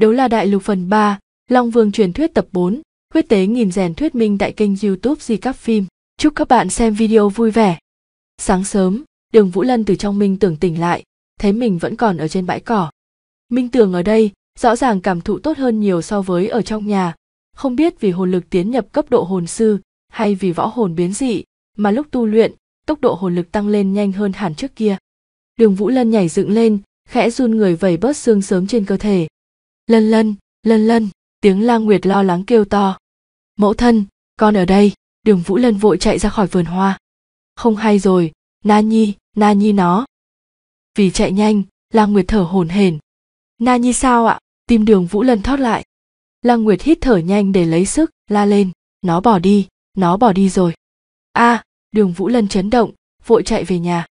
Đấu La Đại Lục phần 3, Long Vương truyền thuyết tập 4, huyết tế nghìn rèn thuyết minh tại kênh youtube Di Cắp Phim. Chúc các bạn xem video vui vẻ. Sáng sớm, đường Vũ Lân từ trong minh tưởng tỉnh lại, thấy mình vẫn còn ở trên bãi cỏ. Minh tưởng ở đây, rõ ràng cảm thụ tốt hơn nhiều so với ở trong nhà. Không biết vì hồn lực tiến nhập cấp độ hồn sư hay vì võ hồn biến dị mà lúc tu luyện, tốc độ hồn lực tăng lên nhanh hơn hẳn trước kia. Đường Vũ Lân nhảy dựng lên, khẽ run người vẩy bớt xương sớm trên cơ thể, lân lân lân lân tiếng la nguyệt lo lắng kêu to mẫu thân con ở đây đường vũ lân vội chạy ra khỏi vườn hoa không hay rồi na nhi na nhi nó vì chạy nhanh la nguyệt thở hổn hển na nhi sao ạ tim đường vũ lân thót lại la nguyệt hít thở nhanh để lấy sức la lên nó bỏ đi nó bỏ đi rồi a à, đường vũ lân chấn động vội chạy về nhà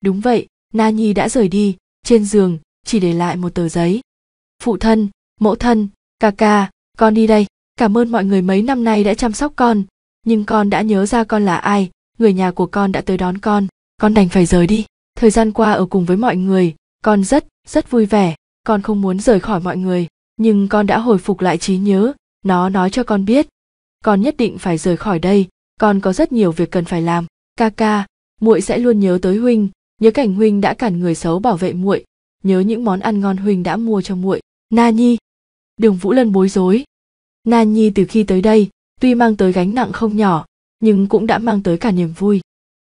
đúng vậy na nhi đã rời đi trên giường chỉ để lại một tờ giấy phụ thân mẫu thân ca ca con đi đây cảm ơn mọi người mấy năm nay đã chăm sóc con nhưng con đã nhớ ra con là ai người nhà của con đã tới đón con con đành phải rời đi thời gian qua ở cùng với mọi người con rất rất vui vẻ con không muốn rời khỏi mọi người nhưng con đã hồi phục lại trí nhớ nó nói cho con biết con nhất định phải rời khỏi đây con có rất nhiều việc cần phải làm ca ca muội sẽ luôn nhớ tới huynh nhớ cảnh huynh đã cản người xấu bảo vệ muội nhớ những món ăn ngon huynh đã mua cho muội na nhi đường vũ lân bối rối nan nhi từ khi tới đây tuy mang tới gánh nặng không nhỏ nhưng cũng đã mang tới cả niềm vui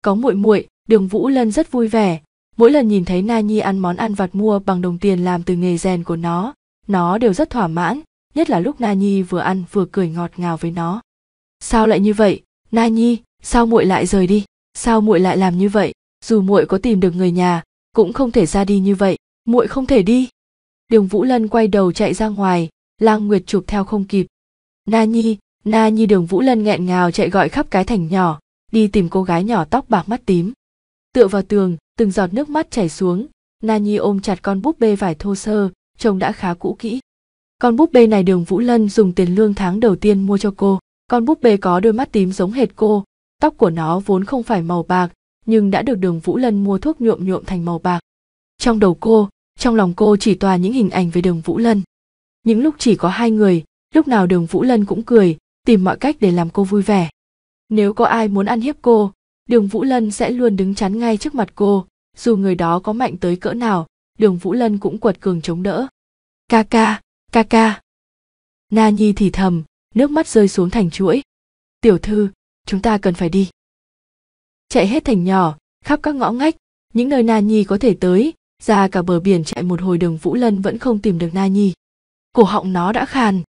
có muội muội đường vũ lân rất vui vẻ mỗi lần nhìn thấy na nhi ăn món ăn vặt mua bằng đồng tiền làm từ nghề rèn của nó nó đều rất thỏa mãn nhất là lúc na nhi vừa ăn vừa cười ngọt ngào với nó sao lại như vậy na nhi sao muội lại rời đi sao muội lại làm như vậy dù muội có tìm được người nhà cũng không thể ra đi như vậy muội không thể đi đường vũ lân quay đầu chạy ra ngoài lang nguyệt chụp theo không kịp na nhi na nhi đường vũ lân nghẹn ngào chạy gọi khắp cái thành nhỏ đi tìm cô gái nhỏ tóc bạc mắt tím tựa vào tường từng giọt nước mắt chảy xuống na nhi ôm chặt con búp bê vải thô sơ trông đã khá cũ kỹ con búp bê này đường vũ lân dùng tiền lương tháng đầu tiên mua cho cô con búp bê có đôi mắt tím giống hệt cô tóc của nó vốn không phải màu bạc nhưng đã được đường vũ lân mua thuốc nhuộm nhuộm thành màu bạc trong đầu cô trong lòng cô chỉ tòa những hình ảnh về đường vũ lân những lúc chỉ có hai người lúc nào đường vũ lân cũng cười tìm mọi cách để làm cô vui vẻ nếu có ai muốn ăn hiếp cô đường vũ lân sẽ luôn đứng chắn ngay trước mặt cô dù người đó có mạnh tới cỡ nào đường vũ lân cũng quật cường chống đỡ ca ca ca ca na nhi thì thầm nước mắt rơi xuống thành chuỗi tiểu thư chúng ta cần phải đi chạy hết thành nhỏ khắp các ngõ ngách những nơi na nhi có thể tới ra cả bờ biển chạy một hồi đường vũ lân vẫn không tìm được na nhi cổ họng nó đã khàn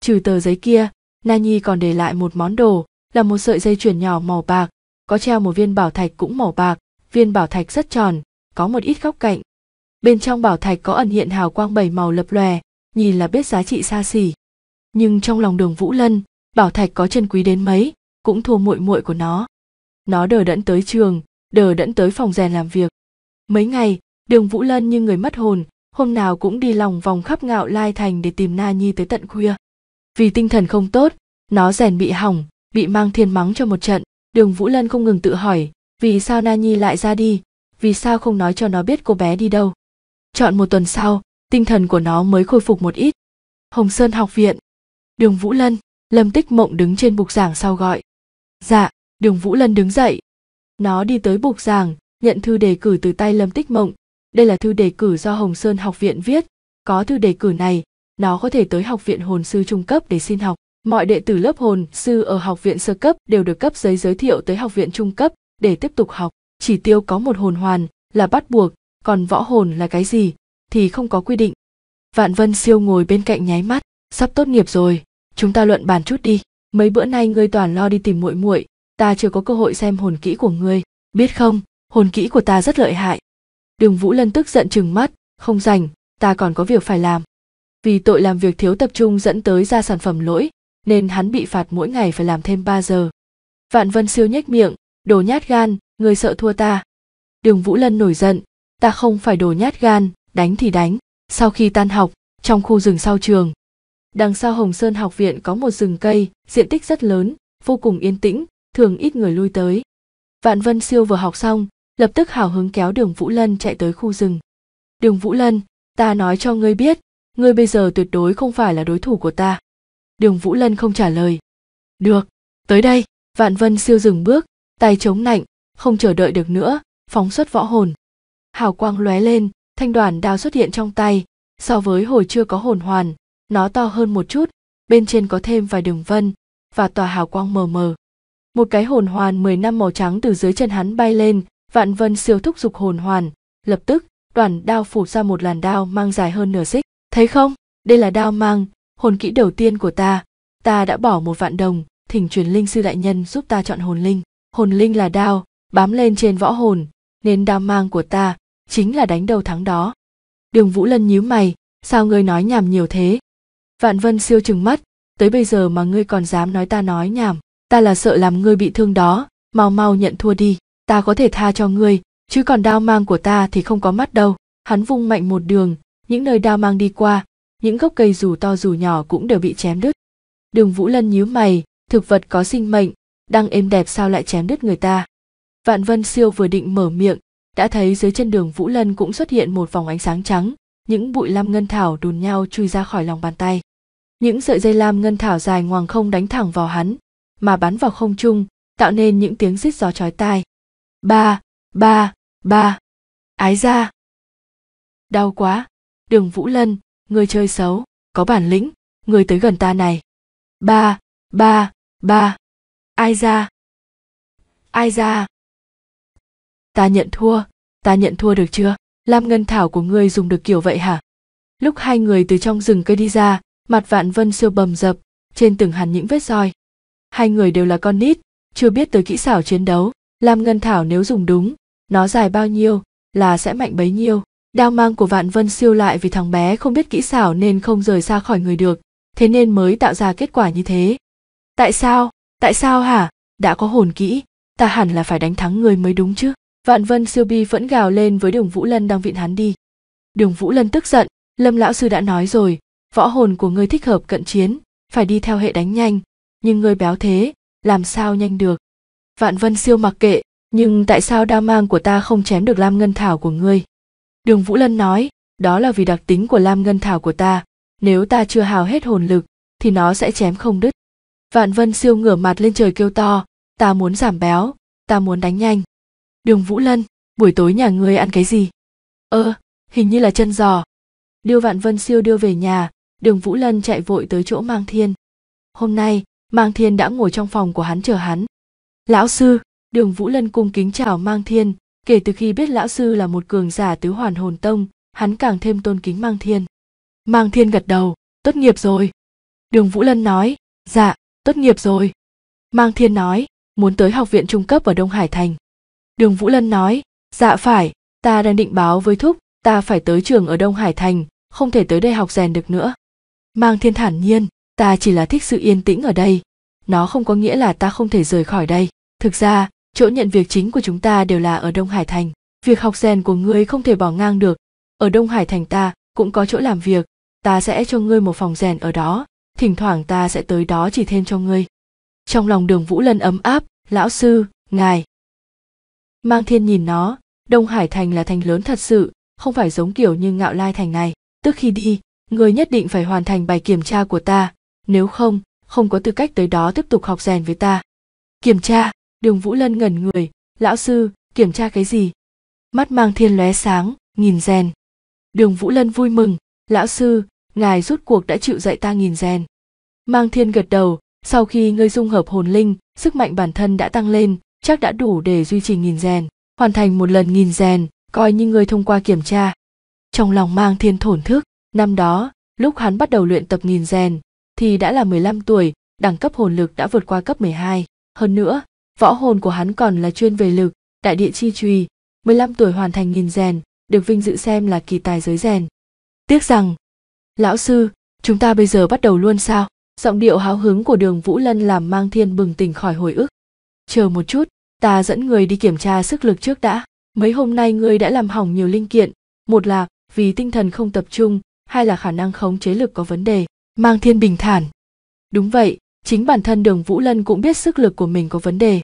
trừ tờ giấy kia na nhi còn để lại một món đồ là một sợi dây chuyền nhỏ màu bạc có treo một viên bảo thạch cũng màu bạc viên bảo thạch rất tròn có một ít góc cạnh bên trong bảo thạch có ẩn hiện hào quang bảy màu lập lòe nhìn là biết giá trị xa xỉ nhưng trong lòng đường vũ lân bảo thạch có chân quý đến mấy cũng thua muội muội của nó nó đờ đẫn tới trường đờ đẫn tới phòng rèn làm việc mấy ngày Đường Vũ Lân như người mất hồn, hôm nào cũng đi lòng vòng khắp ngạo lai thành để tìm Na Nhi tới tận khuya. Vì tinh thần không tốt, nó rèn bị hỏng, bị mang thiên mắng cho một trận, đường Vũ Lân không ngừng tự hỏi, vì sao Na Nhi lại ra đi, vì sao không nói cho nó biết cô bé đi đâu. Chọn một tuần sau, tinh thần của nó mới khôi phục một ít. Hồng Sơn học viện. Đường Vũ Lân, Lâm Tích Mộng đứng trên bục giảng sau gọi. Dạ, đường Vũ Lân đứng dậy. Nó đi tới bục giảng, nhận thư đề cử từ tay Lâm Tích Mộng, đây là thư đề cử do Hồng Sơn học viện viết, có thư đề cử này, nó có thể tới học viện hồn sư trung cấp để xin học. Mọi đệ tử lớp hồn sư ở học viện sơ cấp đều được cấp giấy giới thiệu tới học viện trung cấp để tiếp tục học. Chỉ tiêu có một hồn hoàn là bắt buộc, còn võ hồn là cái gì thì không có quy định. Vạn Vân Siêu ngồi bên cạnh nháy mắt, sắp tốt nghiệp rồi, chúng ta luận bàn chút đi. Mấy bữa nay ngươi toàn lo đi tìm muội muội, ta chưa có cơ hội xem hồn kỹ của ngươi, biết không, hồn kỹ của ta rất lợi hại đường vũ lân tức giận chừng mắt không rảnh ta còn có việc phải làm vì tội làm việc thiếu tập trung dẫn tới ra sản phẩm lỗi nên hắn bị phạt mỗi ngày phải làm thêm ba giờ vạn vân siêu nhếch miệng đồ nhát gan người sợ thua ta đường vũ lân nổi giận ta không phải đồ nhát gan đánh thì đánh sau khi tan học trong khu rừng sau trường đằng sau hồng sơn học viện có một rừng cây diện tích rất lớn vô cùng yên tĩnh thường ít người lui tới vạn vân siêu vừa học xong lập tức hào hứng kéo đường Vũ Lân chạy tới khu rừng. Đường Vũ Lân, ta nói cho ngươi biết, ngươi bây giờ tuyệt đối không phải là đối thủ của ta. Đường Vũ Lân không trả lời. Được, tới đây, Vạn Vân siêu dừng bước, tay chống nạnh, không chờ đợi được nữa, phóng xuất võ hồn. Hào quang lóe lên, thanh đoàn đao xuất hiện trong tay, so với hồi chưa có hồn hoàn, nó to hơn một chút, bên trên có thêm vài đường vân và tòa hào quang mờ mờ. Một cái hồn hoàn mười năm màu trắng từ dưới chân hắn bay lên, vạn vân siêu thúc dục hồn hoàn lập tức đoàn đao phủ ra một làn đao mang dài hơn nửa xích thấy không đây là đao mang hồn kỹ đầu tiên của ta ta đã bỏ một vạn đồng thỉnh truyền linh sư đại nhân giúp ta chọn hồn linh hồn linh là đao bám lên trên võ hồn nên đao mang của ta chính là đánh đầu thắng đó đường vũ lân nhíu mày sao ngươi nói nhảm nhiều thế vạn vân siêu trừng mắt tới bây giờ mà ngươi còn dám nói ta nói nhảm ta là sợ làm ngươi bị thương đó mau mau nhận thua đi ta có thể tha cho ngươi chứ còn đao mang của ta thì không có mắt đâu hắn vung mạnh một đường những nơi đao mang đi qua những gốc cây dù to dù nhỏ cũng đều bị chém đứt đường vũ lân nhíu mày thực vật có sinh mệnh đang êm đẹp sao lại chém đứt người ta vạn vân siêu vừa định mở miệng đã thấy dưới chân đường vũ lân cũng xuất hiện một vòng ánh sáng trắng những bụi lam ngân thảo đùn nhau chui ra khỏi lòng bàn tay những sợi dây lam ngân thảo dài ngoằng không đánh thẳng vào hắn mà bắn vào không trung tạo nên những tiếng rít gió chói tai ba ba ba ái ra đau quá đường vũ lân người chơi xấu có bản lĩnh người tới gần ta này ba ba ba ai ra ai ra ta nhận thua ta nhận thua được chưa lam ngân thảo của ngươi dùng được kiểu vậy hả lúc hai người từ trong rừng cây đi ra mặt vạn vân siêu bầm dập trên từng hẳn những vết roi hai người đều là con nít chưa biết tới kỹ xảo chiến đấu Lam ngân thảo nếu dùng đúng, nó dài bao nhiêu là sẽ mạnh bấy nhiêu. Đao mang của Vạn Vân siêu lại vì thằng bé không biết kỹ xảo nên không rời xa khỏi người được, thế nên mới tạo ra kết quả như thế. Tại sao? Tại sao hả? Đã có hồn kỹ, ta hẳn là phải đánh thắng người mới đúng chứ. Vạn Vân siêu bi vẫn gào lên với Đường Vũ Lân đang vịn hắn đi. Đường Vũ Lân tức giận, Lâm lão sư đã nói rồi, võ hồn của ngươi thích hợp cận chiến, phải đi theo hệ đánh nhanh, nhưng ngươi béo thế, làm sao nhanh được? Vạn Vân Siêu mặc kệ, nhưng tại sao đao mang của ta không chém được Lam Ngân Thảo của ngươi? Đường Vũ Lân nói, đó là vì đặc tính của Lam Ngân Thảo của ta, nếu ta chưa hào hết hồn lực, thì nó sẽ chém không đứt. Vạn Vân Siêu ngửa mặt lên trời kêu to, ta muốn giảm béo, ta muốn đánh nhanh. Đường Vũ Lân, buổi tối nhà ngươi ăn cái gì? Ơ, ờ, hình như là chân giò. Điêu Vạn Vân Siêu đưa về nhà, đường Vũ Lân chạy vội tới chỗ Mang Thiên. Hôm nay, Mang Thiên đã ngồi trong phòng của hắn chờ hắn, Lão sư, đường Vũ Lân cung kính chào Mang Thiên, kể từ khi biết lão sư là một cường giả tứ hoàn hồn tông, hắn càng thêm tôn kính Mang Thiên. Mang Thiên gật đầu, tốt nghiệp rồi. Đường Vũ Lân nói, dạ, tốt nghiệp rồi. Mang Thiên nói, muốn tới học viện trung cấp ở Đông Hải Thành. Đường Vũ Lân nói, dạ phải, ta đang định báo với Thúc, ta phải tới trường ở Đông Hải Thành, không thể tới đây học rèn được nữa. Mang Thiên thản nhiên, ta chỉ là thích sự yên tĩnh ở đây, nó không có nghĩa là ta không thể rời khỏi đây thực ra chỗ nhận việc chính của chúng ta đều là ở đông hải thành việc học rèn của ngươi không thể bỏ ngang được ở đông hải thành ta cũng có chỗ làm việc ta sẽ cho ngươi một phòng rèn ở đó thỉnh thoảng ta sẽ tới đó chỉ thêm cho ngươi trong lòng đường vũ lân ấm áp lão sư ngài mang thiên nhìn nó đông hải thành là thành lớn thật sự không phải giống kiểu như ngạo lai thành này tức khi đi ngươi nhất định phải hoàn thành bài kiểm tra của ta nếu không không có tư cách tới đó tiếp tục học rèn với ta kiểm tra đường vũ lân ngẩn người lão sư kiểm tra cái gì mắt mang thiên lóe sáng nghìn rèn đường vũ lân vui mừng lão sư ngài rút cuộc đã chịu dạy ta nghìn rèn mang thiên gật đầu sau khi ngươi dung hợp hồn linh sức mạnh bản thân đã tăng lên chắc đã đủ để duy trì nghìn rèn hoàn thành một lần nghìn rèn coi như ngươi thông qua kiểm tra trong lòng mang thiên thổn thức năm đó lúc hắn bắt đầu luyện tập nghìn rèn thì đã là 15 tuổi đẳng cấp hồn lực đã vượt qua cấp 12. Hơn nữa, Võ hồn của hắn còn là chuyên về lực, đại địa chi trùy, 15 tuổi hoàn thành nghìn rèn, được vinh dự xem là kỳ tài giới rèn. Tiếc rằng, lão sư, chúng ta bây giờ bắt đầu luôn sao? Giọng điệu háo hứng của đường Vũ Lân làm mang thiên bừng tỉnh khỏi hồi ức. Chờ một chút, ta dẫn người đi kiểm tra sức lực trước đã. Mấy hôm nay ngươi đã làm hỏng nhiều linh kiện, một là vì tinh thần không tập trung, hai là khả năng khống chế lực có vấn đề. Mang thiên bình thản. Đúng vậy, chính bản thân đường Vũ Lân cũng biết sức lực của mình có vấn đề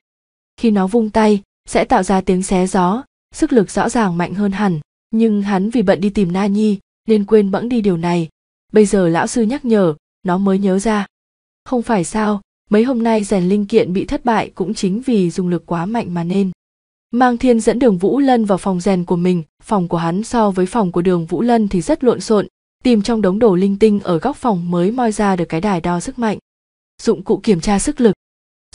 khi nó vung tay sẽ tạo ra tiếng xé gió sức lực rõ ràng mạnh hơn hẳn nhưng hắn vì bận đi tìm na nhi nên quên bẵng đi điều này bây giờ lão sư nhắc nhở nó mới nhớ ra không phải sao mấy hôm nay rèn linh kiện bị thất bại cũng chính vì dùng lực quá mạnh mà nên mang thiên dẫn đường vũ lân vào phòng rèn của mình phòng của hắn so với phòng của đường vũ lân thì rất lộn xộn tìm trong đống đồ linh tinh ở góc phòng mới moi ra được cái đài đo sức mạnh dụng cụ kiểm tra sức lực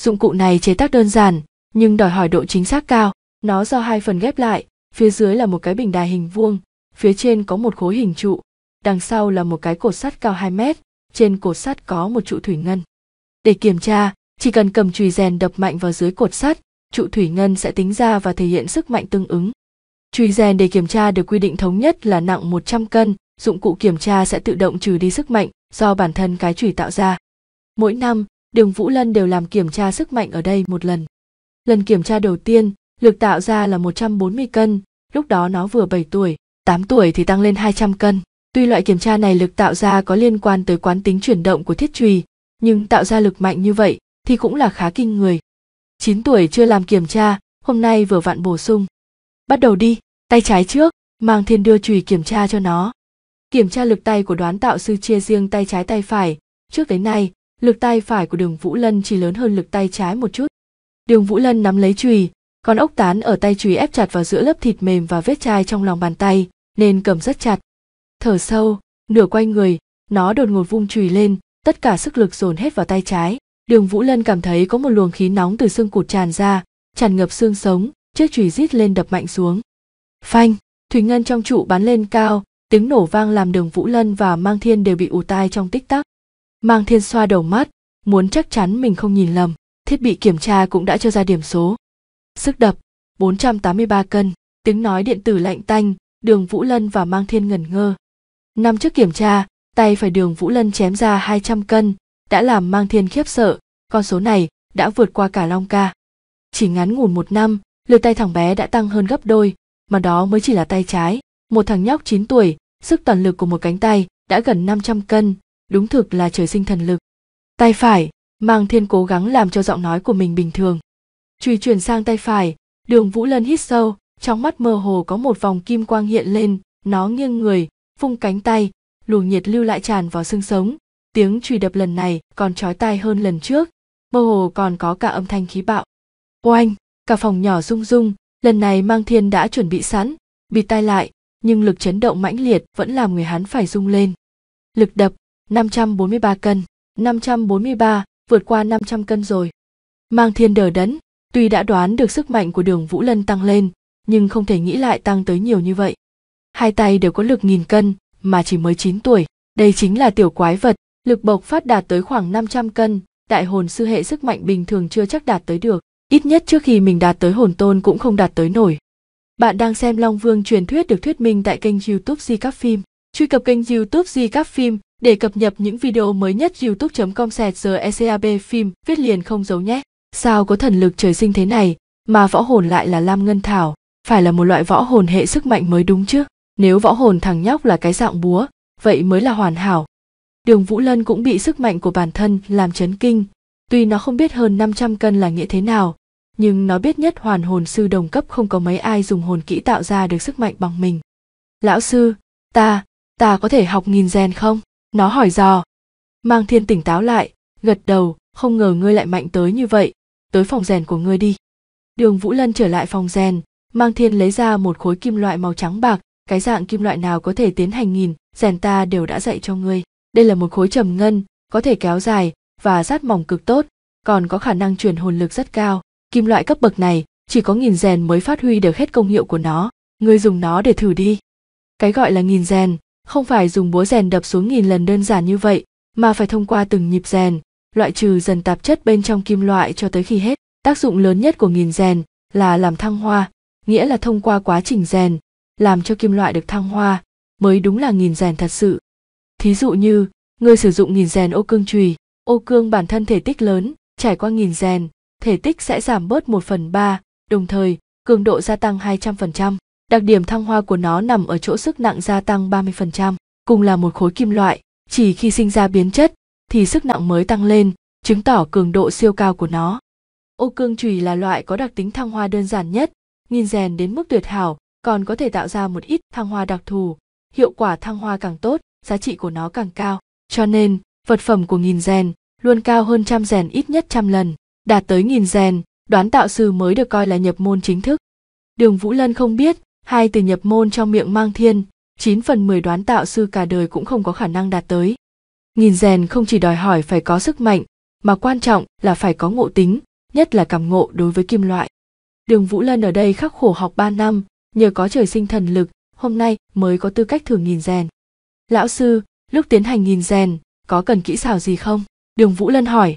dụng cụ này chế tác đơn giản nhưng đòi hỏi độ chính xác cao nó do hai phần ghép lại phía dưới là một cái bình đài hình vuông phía trên có một khối hình trụ đằng sau là một cái cột sắt cao 2 mét trên cột sắt có một trụ thủy ngân để kiểm tra chỉ cần cầm chùy rèn đập mạnh vào dưới cột sắt trụ thủy ngân sẽ tính ra và thể hiện sức mạnh tương ứng chùy rèn để kiểm tra được quy định thống nhất là nặng 100 cân dụng cụ kiểm tra sẽ tự động trừ đi sức mạnh do bản thân cái chùy tạo ra mỗi năm đường vũ lân đều làm kiểm tra sức mạnh ở đây một lần Lần kiểm tra đầu tiên, lực tạo ra là 140 cân, lúc đó nó vừa 7 tuổi, 8 tuổi thì tăng lên 200 cân. Tuy loại kiểm tra này lực tạo ra có liên quan tới quán tính chuyển động của thiết trùy, nhưng tạo ra lực mạnh như vậy thì cũng là khá kinh người. 9 tuổi chưa làm kiểm tra, hôm nay vừa vặn bổ sung. Bắt đầu đi, tay trái trước, mang thiên đưa chùy kiểm tra cho nó. Kiểm tra lực tay của đoán tạo sư chia riêng tay trái tay phải, trước đến nay, lực tay phải của đường Vũ Lân chỉ lớn hơn lực tay trái một chút, Đường Vũ Lân nắm lấy chùy, con ốc tán ở tay chùy ép chặt vào giữa lớp thịt mềm và vết chai trong lòng bàn tay, nên cầm rất chặt. Thở sâu, nửa quay người, nó đột ngột vung chùy lên, tất cả sức lực dồn hết vào tay trái. Đường Vũ Lân cảm thấy có một luồng khí nóng từ xương cụt tràn ra, tràn ngập xương sống, chiếc chùy rít lên đập mạnh xuống. Phanh, thủy ngân trong trụ bắn lên cao, tiếng nổ vang làm Đường Vũ Lân và Mang Thiên đều bị ù tai trong tích tắc. Mang Thiên xoa đầu mắt, muốn chắc chắn mình không nhìn lầm thiết bị kiểm tra cũng đã cho ra điểm số. Sức đập 483 cân, tiếng nói điện tử lạnh tanh, Đường Vũ Lân và Mang Thiên ngẩn ngơ. Năm trước kiểm tra, tay phải Đường Vũ Lân chém ra 200 cân, đã làm Mang Thiên khiếp sợ, con số này đã vượt qua cả Long Ca. Chỉ ngắn ngủn một năm, lượt tay thằng bé đã tăng hơn gấp đôi, mà đó mới chỉ là tay trái. Một thằng nhóc 9 tuổi, sức toàn lực của một cánh tay đã gần 500 cân, đúng thực là trời sinh thần lực. Tay phải, Mang Thiên cố gắng làm cho giọng nói của mình bình thường. truy chuyển sang tay phải, Đường Vũ Lân hít sâu, trong mắt mơ hồ có một vòng kim quang hiện lên, nó nghiêng người, phung cánh tay, luồng nhiệt lưu lại tràn vào xương sống, tiếng truy đập lần này còn chói tai hơn lần trước, mơ hồ còn có cả âm thanh khí bạo. Oanh, cả phòng nhỏ rung rung, lần này Mang Thiên đã chuẩn bị sẵn, bị tai lại, nhưng lực chấn động mãnh liệt vẫn làm người hắn phải rung lên. Lực đập 543 cân, 543, vượt qua 500 cân rồi. Mang thiên đờ đẫn, tuy đã đoán được sức mạnh của đường Vũ Lân tăng lên, nhưng không thể nghĩ lại tăng tới nhiều như vậy. Hai tay đều có lực nghìn cân, mà chỉ mới 9 tuổi, đây chính là tiểu quái vật, lực bộc phát đạt tới khoảng 500 cân, đại hồn sư hệ sức mạnh bình thường chưa chắc đạt tới được, ít nhất trước khi mình đạt tới hồn tôn cũng không đạt tới nổi. Bạn đang xem Long Vương truyền thuyết được thuyết minh tại kênh YouTube Di Các Phim. Truy cập kênh YouTube Di Các Phim để cập nhật những video mới nhất youtube.com eCAB phim viết liền không giấu nhé. Sao có thần lực trời sinh thế này mà võ hồn lại là Lam Ngân Thảo, phải là một loại võ hồn hệ sức mạnh mới đúng chứ? Nếu võ hồn thằng nhóc là cái dạng búa, vậy mới là hoàn hảo. Đường Vũ Lân cũng bị sức mạnh của bản thân làm chấn kinh. Tuy nó không biết hơn 500 cân là nghĩa thế nào, nhưng nó biết nhất hoàn hồn sư đồng cấp không có mấy ai dùng hồn kỹ tạo ra được sức mạnh bằng mình. Lão sư, ta, ta có thể học nghìn rèn không? nó hỏi dò mang thiên tỉnh táo lại gật đầu không ngờ ngươi lại mạnh tới như vậy tới phòng rèn của ngươi đi đường vũ lân trở lại phòng rèn mang thiên lấy ra một khối kim loại màu trắng bạc cái dạng kim loại nào có thể tiến hành nghìn rèn ta đều đã dạy cho ngươi đây là một khối trầm ngân có thể kéo dài và rát mỏng cực tốt còn có khả năng truyền hồn lực rất cao kim loại cấp bậc này chỉ có nghìn rèn mới phát huy được hết công hiệu của nó ngươi dùng nó để thử đi cái gọi là nghìn rèn không phải dùng búa rèn đập xuống nghìn lần đơn giản như vậy mà phải thông qua từng nhịp rèn loại trừ dần tạp chất bên trong kim loại cho tới khi hết tác dụng lớn nhất của nghìn rèn là làm thăng hoa nghĩa là thông qua quá trình rèn làm cho kim loại được thăng hoa mới đúng là nghìn rèn thật sự thí dụ như người sử dụng nghìn rèn ô cương chùy ô cương bản thân thể tích lớn trải qua nghìn rèn thể tích sẽ giảm bớt một phần ba, đồng thời cường độ gia tăng hai trăm phần trăm. Đặc điểm thăng hoa của nó nằm ở chỗ sức nặng gia tăng 30%, cùng là một khối kim loại, chỉ khi sinh ra biến chất thì sức nặng mới tăng lên, chứng tỏ cường độ siêu cao của nó. Ô cương chùy là loại có đặc tính thăng hoa đơn giản nhất, nhìn rèn đến mức tuyệt hảo, còn có thể tạo ra một ít thăng hoa đặc thù, hiệu quả thăng hoa càng tốt, giá trị của nó càng cao. Cho nên, vật phẩm của nghìn rèn luôn cao hơn trăm rèn ít nhất trăm lần, đạt tới nghìn rèn, đoán tạo sư mới được coi là nhập môn chính thức. Đường Vũ Lân không biết, hai từ nhập môn trong miệng mang thiên, 9 phần 10 đoán tạo sư cả đời cũng không có khả năng đạt tới. Nghìn rèn không chỉ đòi hỏi phải có sức mạnh, mà quan trọng là phải có ngộ tính, nhất là cảm ngộ đối với kim loại. Đường Vũ Lân ở đây khắc khổ học 3 năm, nhờ có trời sinh thần lực, hôm nay mới có tư cách thử nghìn rèn. Lão sư, lúc tiến hành nghìn rèn, có cần kỹ xảo gì không? Đường Vũ Lân hỏi.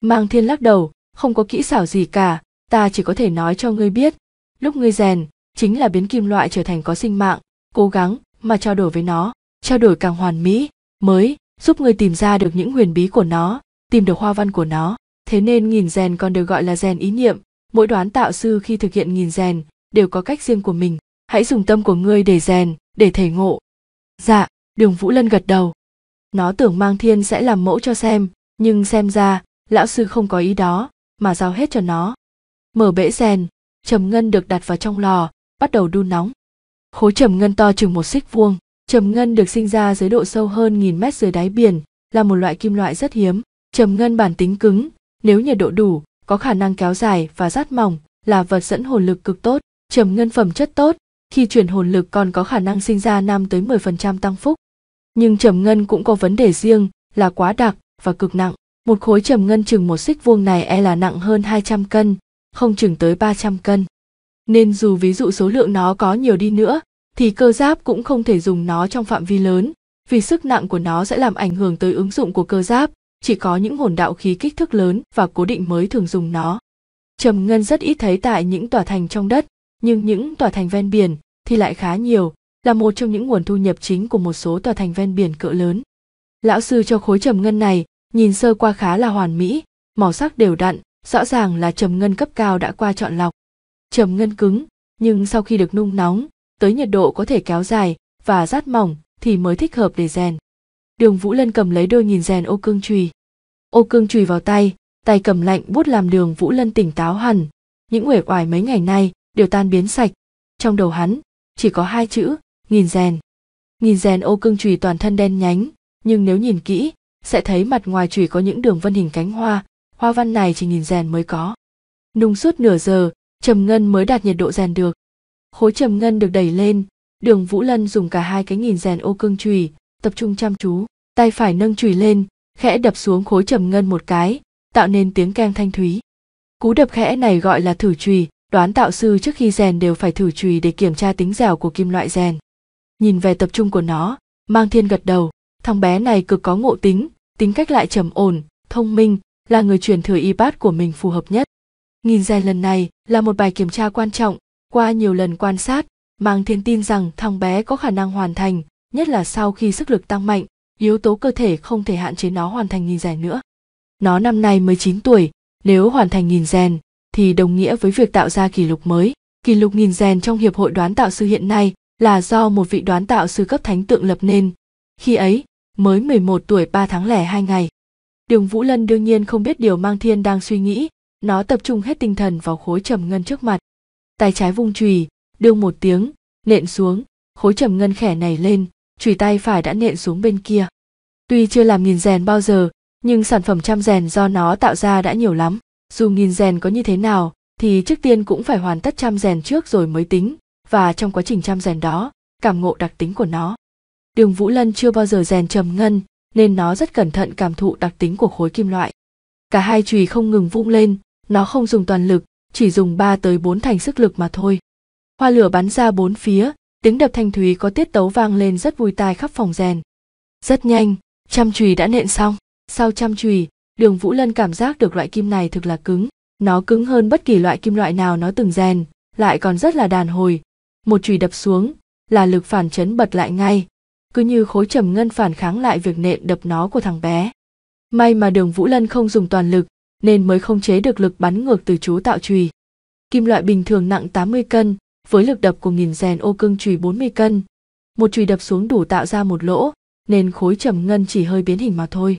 Mang thiên lắc đầu, không có kỹ xảo gì cả, ta chỉ có thể nói cho ngươi biết. Lúc ngươi rèn, chính là biến kim loại trở thành có sinh mạng cố gắng mà trao đổi với nó trao đổi càng hoàn mỹ mới giúp người tìm ra được những huyền bí của nó tìm được hoa văn của nó thế nên nghìn rèn còn được gọi là rèn ý niệm mỗi đoán tạo sư khi thực hiện nghìn rèn đều có cách riêng của mình hãy dùng tâm của ngươi để rèn để thể ngộ dạ đường vũ lân gật đầu nó tưởng mang thiên sẽ làm mẫu cho xem nhưng xem ra lão sư không có ý đó mà giao hết cho nó mở bể rèn trầm ngân được đặt vào trong lò bắt đầu đun nóng khối trầm ngân to chừng một xích vuông trầm ngân được sinh ra dưới độ sâu hơn nghìn mét dưới đáy biển là một loại kim loại rất hiếm trầm ngân bản tính cứng nếu nhiệt độ đủ có khả năng kéo dài và rát mỏng là vật dẫn hồn lực cực tốt trầm ngân phẩm chất tốt khi chuyển hồn lực còn có khả năng sinh ra 5 tới 10% tăng phúc. Nhưng trầm ngân cũng có vấn đề riêng là quá đặc và cực nặng. Một khối trầm ngân chừng một xích vuông này e là nặng hơn 200 cân, không chừng tới 300 cân nên dù ví dụ số lượng nó có nhiều đi nữa thì cơ giáp cũng không thể dùng nó trong phạm vi lớn vì sức nặng của nó sẽ làm ảnh hưởng tới ứng dụng của cơ giáp chỉ có những hồn đạo khí kích thước lớn và cố định mới thường dùng nó trầm ngân rất ít thấy tại những tòa thành trong đất nhưng những tòa thành ven biển thì lại khá nhiều là một trong những nguồn thu nhập chính của một số tòa thành ven biển cỡ lớn lão sư cho khối trầm ngân này nhìn sơ qua khá là hoàn mỹ màu sắc đều đặn rõ ràng là trầm ngân cấp cao đã qua chọn lọc trầm ngân cứng nhưng sau khi được nung nóng tới nhiệt độ có thể kéo dài và rát mỏng thì mới thích hợp để rèn đường vũ lân cầm lấy đôi nghìn rèn ô cương chùy ô cương chùy vào tay tay cầm lạnh bút làm đường vũ lân tỉnh táo hẳn những uể oải mấy ngày nay đều tan biến sạch trong đầu hắn chỉ có hai chữ nghìn rèn nghìn rèn ô cương chùy toàn thân đen nhánh nhưng nếu nhìn kỹ sẽ thấy mặt ngoài chùy có những đường vân hình cánh hoa hoa văn này chỉ nghìn rèn mới có nung suốt nửa giờ trầm ngân mới đạt nhiệt độ rèn được khối trầm ngân được đẩy lên đường vũ lân dùng cả hai cái nhìn rèn ô cương chùy tập trung chăm chú tay phải nâng chùy lên khẽ đập xuống khối trầm ngân một cái tạo nên tiếng keng thanh thúy cú đập khẽ này gọi là thử chùy đoán tạo sư trước khi rèn đều phải thử chùy để kiểm tra tính dẻo của kim loại rèn nhìn về tập trung của nó mang thiên gật đầu thằng bé này cực có ngộ tính tính cách lại trầm ổn thông minh là người truyền thừa y bát của mình phù hợp nhất Nghìn rèn lần này là một bài kiểm tra quan trọng, qua nhiều lần quan sát, Mang Thiên tin rằng thằng bé có khả năng hoàn thành, nhất là sau khi sức lực tăng mạnh, yếu tố cơ thể không thể hạn chế nó hoàn thành nghìn rèn nữa. Nó năm nay mới chín tuổi, nếu hoàn thành nghìn rèn thì đồng nghĩa với việc tạo ra kỷ lục mới. Kỷ lục nghìn rèn trong hiệp hội đoán tạo sư hiện nay là do một vị đoán tạo sư cấp thánh tượng lập nên. Khi ấy, mới 11 tuổi 3 tháng lẻ 2 ngày. Đường Vũ Lân đương nhiên không biết điều Mang Thiên đang suy nghĩ, nó tập trung hết tinh thần vào khối trầm ngân trước mặt tay trái vung chùy đương một tiếng nện xuống khối trầm ngân khẻ này lên chùy tay phải đã nện xuống bên kia tuy chưa làm nghìn rèn bao giờ nhưng sản phẩm trăm rèn do nó tạo ra đã nhiều lắm dù nghìn rèn có như thế nào thì trước tiên cũng phải hoàn tất trăm rèn trước rồi mới tính và trong quá trình trăm rèn đó cảm ngộ đặc tính của nó đường vũ lân chưa bao giờ rèn trầm ngân nên nó rất cẩn thận cảm thụ đặc tính của khối kim loại cả hai chùy không ngừng vung lên nó không dùng toàn lực chỉ dùng 3 tới 4 thành sức lực mà thôi. Hoa lửa bắn ra bốn phía, tiếng đập thanh thúy có tiết tấu vang lên rất vui tai khắp phòng rèn. Rất nhanh, trăm chùy đã nện xong. Sau trăm chùy, Đường Vũ Lân cảm giác được loại kim này thực là cứng, nó cứng hơn bất kỳ loại kim loại nào nó từng rèn, lại còn rất là đàn hồi. Một chùy đập xuống, là lực phản chấn bật lại ngay, cứ như khối trầm ngân phản kháng lại việc nện đập nó của thằng bé. May mà Đường Vũ Lân không dùng toàn lực, nên mới không chế được lực bắn ngược từ chú tạo chùy. Kim loại bình thường nặng 80 cân, với lực đập của nghìn rèn ô cưng chùy 40 cân. Một chùy đập xuống đủ tạo ra một lỗ, nên khối trầm ngân chỉ hơi biến hình mà thôi.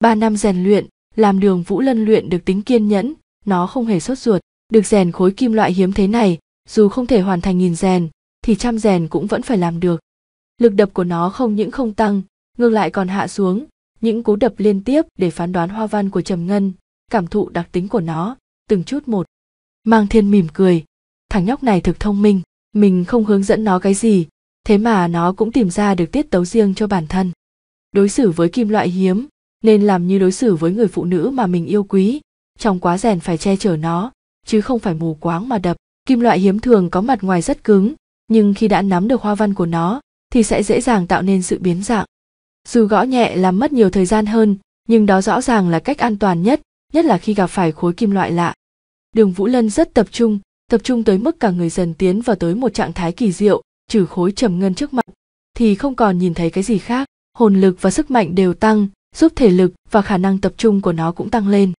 Ba năm rèn luyện, làm đường vũ lân luyện được tính kiên nhẫn, nó không hề sốt ruột. Được rèn khối kim loại hiếm thế này, dù không thể hoàn thành nghìn rèn, thì trăm rèn cũng vẫn phải làm được. Lực đập của nó không những không tăng, ngược lại còn hạ xuống, những cú đập liên tiếp để phán đoán hoa văn của trầm ngân cảm thụ đặc tính của nó từng chút một mang thiên mỉm cười thằng nhóc này thực thông minh mình không hướng dẫn nó cái gì thế mà nó cũng tìm ra được tiết tấu riêng cho bản thân đối xử với kim loại hiếm nên làm như đối xử với người phụ nữ mà mình yêu quý trong quá rèn phải che chở nó chứ không phải mù quáng mà đập kim loại hiếm thường có mặt ngoài rất cứng nhưng khi đã nắm được hoa văn của nó thì sẽ dễ dàng tạo nên sự biến dạng dù gõ nhẹ làm mất nhiều thời gian hơn nhưng đó rõ ràng là cách an toàn nhất nhất là khi gặp phải khối kim loại lạ. Đường Vũ Lân rất tập trung, tập trung tới mức cả người dần tiến vào tới một trạng thái kỳ diệu, trừ khối trầm ngân trước mặt, thì không còn nhìn thấy cái gì khác, hồn lực và sức mạnh đều tăng, giúp thể lực và khả năng tập trung của nó cũng tăng lên.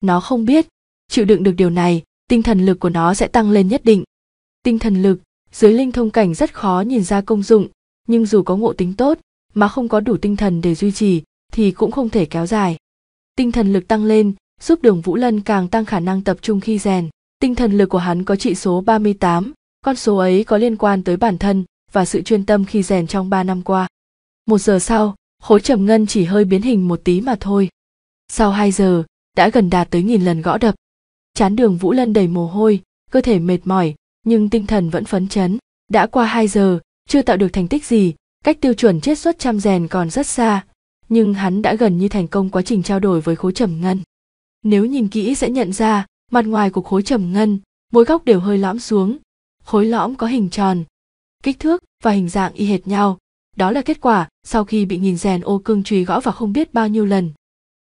Nó không biết, chịu đựng được điều này, tinh thần lực của nó sẽ tăng lên nhất định. Tinh thần lực, dưới linh thông cảnh rất khó nhìn ra công dụng, nhưng dù có ngộ tính tốt, mà không có đủ tinh thần để duy trì, thì cũng không thể kéo dài. Tinh thần lực tăng lên giúp đường Vũ Lân càng tăng khả năng tập trung khi rèn. Tinh thần lực của hắn có trị số 38, con số ấy có liên quan tới bản thân và sự chuyên tâm khi rèn trong 3 năm qua. Một giờ sau, khối trầm ngân chỉ hơi biến hình một tí mà thôi. Sau 2 giờ, đã gần đạt tới nghìn lần gõ đập. Chán đường Vũ Lân đầy mồ hôi, cơ thể mệt mỏi, nhưng tinh thần vẫn phấn chấn. Đã qua 2 giờ, chưa tạo được thành tích gì, cách tiêu chuẩn chiết xuất trăm rèn còn rất xa, nhưng hắn đã gần như thành công quá trình trao đổi với khối trầm ngân nếu nhìn kỹ sẽ nhận ra mặt ngoài của khối trầm ngân mỗi góc đều hơi lõm xuống khối lõm có hình tròn kích thước và hình dạng y hệt nhau đó là kết quả sau khi bị nghìn rèn ô cương chùy gõ vào không biết bao nhiêu lần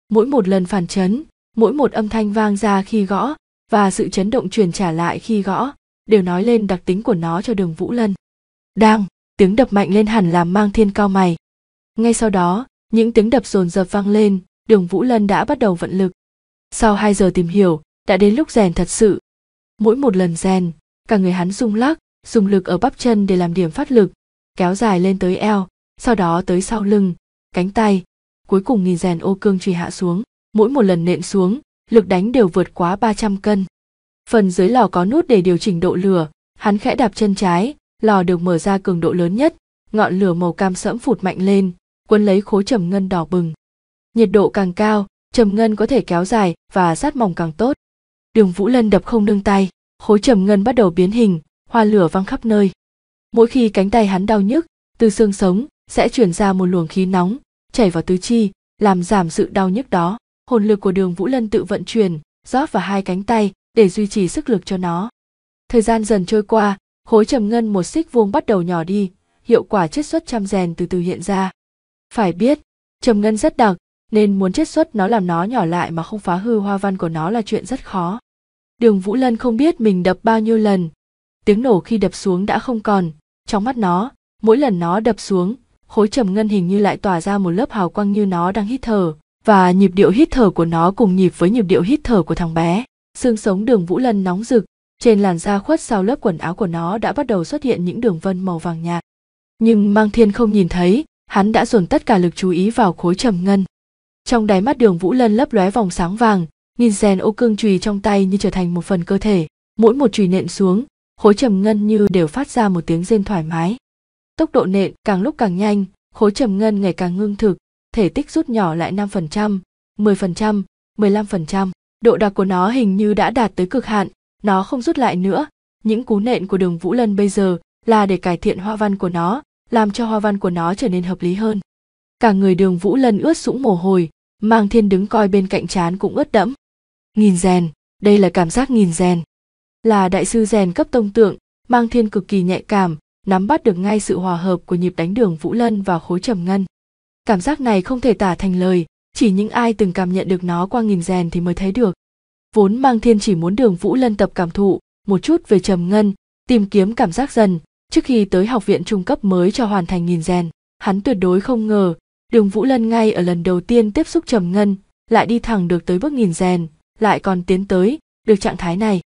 mỗi một lần phản chấn mỗi một âm thanh vang ra khi gõ và sự chấn động truyền trả lại khi gõ đều nói lên đặc tính của nó cho đường vũ lân đang tiếng đập mạnh lên hẳn làm mang thiên cao mày ngay sau đó những tiếng đập dồn dập vang lên đường vũ lân đã bắt đầu vận lực sau hai giờ tìm hiểu, đã đến lúc rèn thật sự. Mỗi một lần rèn, cả người hắn rung lắc, dùng lực ở bắp chân để làm điểm phát lực, kéo dài lên tới eo, sau đó tới sau lưng, cánh tay, cuối cùng nghìn rèn ô cương truy hạ xuống, mỗi một lần nện xuống, lực đánh đều vượt quá 300 cân. Phần dưới lò có nút để điều chỉnh độ lửa, hắn khẽ đạp chân trái, lò được mở ra cường độ lớn nhất, ngọn lửa màu cam sẫm phụt mạnh lên, cuốn lấy khối trầm ngân đỏ bừng. Nhiệt độ càng cao, trầm ngân có thể kéo dài và sát mỏng càng tốt đường vũ lân đập không nương tay khối trầm ngân bắt đầu biến hình hoa lửa văng khắp nơi mỗi khi cánh tay hắn đau nhức từ xương sống sẽ chuyển ra một luồng khí nóng chảy vào tứ chi làm giảm sự đau nhức đó hồn lực của đường vũ lân tự vận chuyển rót vào hai cánh tay để duy trì sức lực cho nó thời gian dần trôi qua khối trầm ngân một xích vuông bắt đầu nhỏ đi hiệu quả chiết xuất trăm rèn từ từ hiện ra phải biết trầm ngân rất đặc nên muốn chết xuất nó làm nó nhỏ lại mà không phá hư hoa văn của nó là chuyện rất khó. Đường Vũ Lân không biết mình đập bao nhiêu lần, tiếng nổ khi đập xuống đã không còn, trong mắt nó, mỗi lần nó đập xuống, khối trầm ngân hình như lại tỏa ra một lớp hào quang như nó đang hít thở, và nhịp điệu hít thở của nó cùng nhịp với nhịp điệu hít thở của thằng bé. Xương sống đường Vũ Lân nóng rực, trên làn da khuất sau lớp quần áo của nó đã bắt đầu xuất hiện những đường vân màu vàng nhạt. Nhưng Mang Thiên không nhìn thấy, hắn đã dồn tất cả lực chú ý vào khối trầm ngân trong đáy mắt đường vũ lân lấp lóe vòng sáng vàng nhìn rèn ô cương chùy trong tay như trở thành một phần cơ thể mỗi một chùy nện xuống khối trầm ngân như đều phát ra một tiếng rên thoải mái tốc độ nện càng lúc càng nhanh khối trầm ngân ngày càng ngưng thực thể tích rút nhỏ lại 5%, 10%, 15%. Độ đặc của nó hình như đã đạt tới cực hạn, nó không rút lại nữa. Những cú nện của đường Vũ Lân bây giờ là để cải thiện hoa văn của nó, làm cho hoa văn của nó trở nên hợp lý hơn. Cả người đường Vũ Lân ướt sũng mồ hôi, Mang Thiên đứng coi bên cạnh chán cũng ướt đẫm. Nghìn rèn, đây là cảm giác nghìn rèn. Là đại sư rèn cấp tông tượng, Mang Thiên cực kỳ nhạy cảm, nắm bắt được ngay sự hòa hợp của nhịp đánh đường Vũ Lân và khối trầm ngân. Cảm giác này không thể tả thành lời, chỉ những ai từng cảm nhận được nó qua nghìn rèn thì mới thấy được. Vốn Mang Thiên chỉ muốn đường Vũ Lân tập cảm thụ, một chút về trầm ngân, tìm kiếm cảm giác dần, trước khi tới học viện trung cấp mới cho hoàn thành nghìn rèn. Hắn tuyệt đối không ngờ Đường Vũ Lân ngay ở lần đầu tiên tiếp xúc Trầm Ngân, lại đi thẳng được tới bước nghìn rèn, lại còn tiến tới được trạng thái này.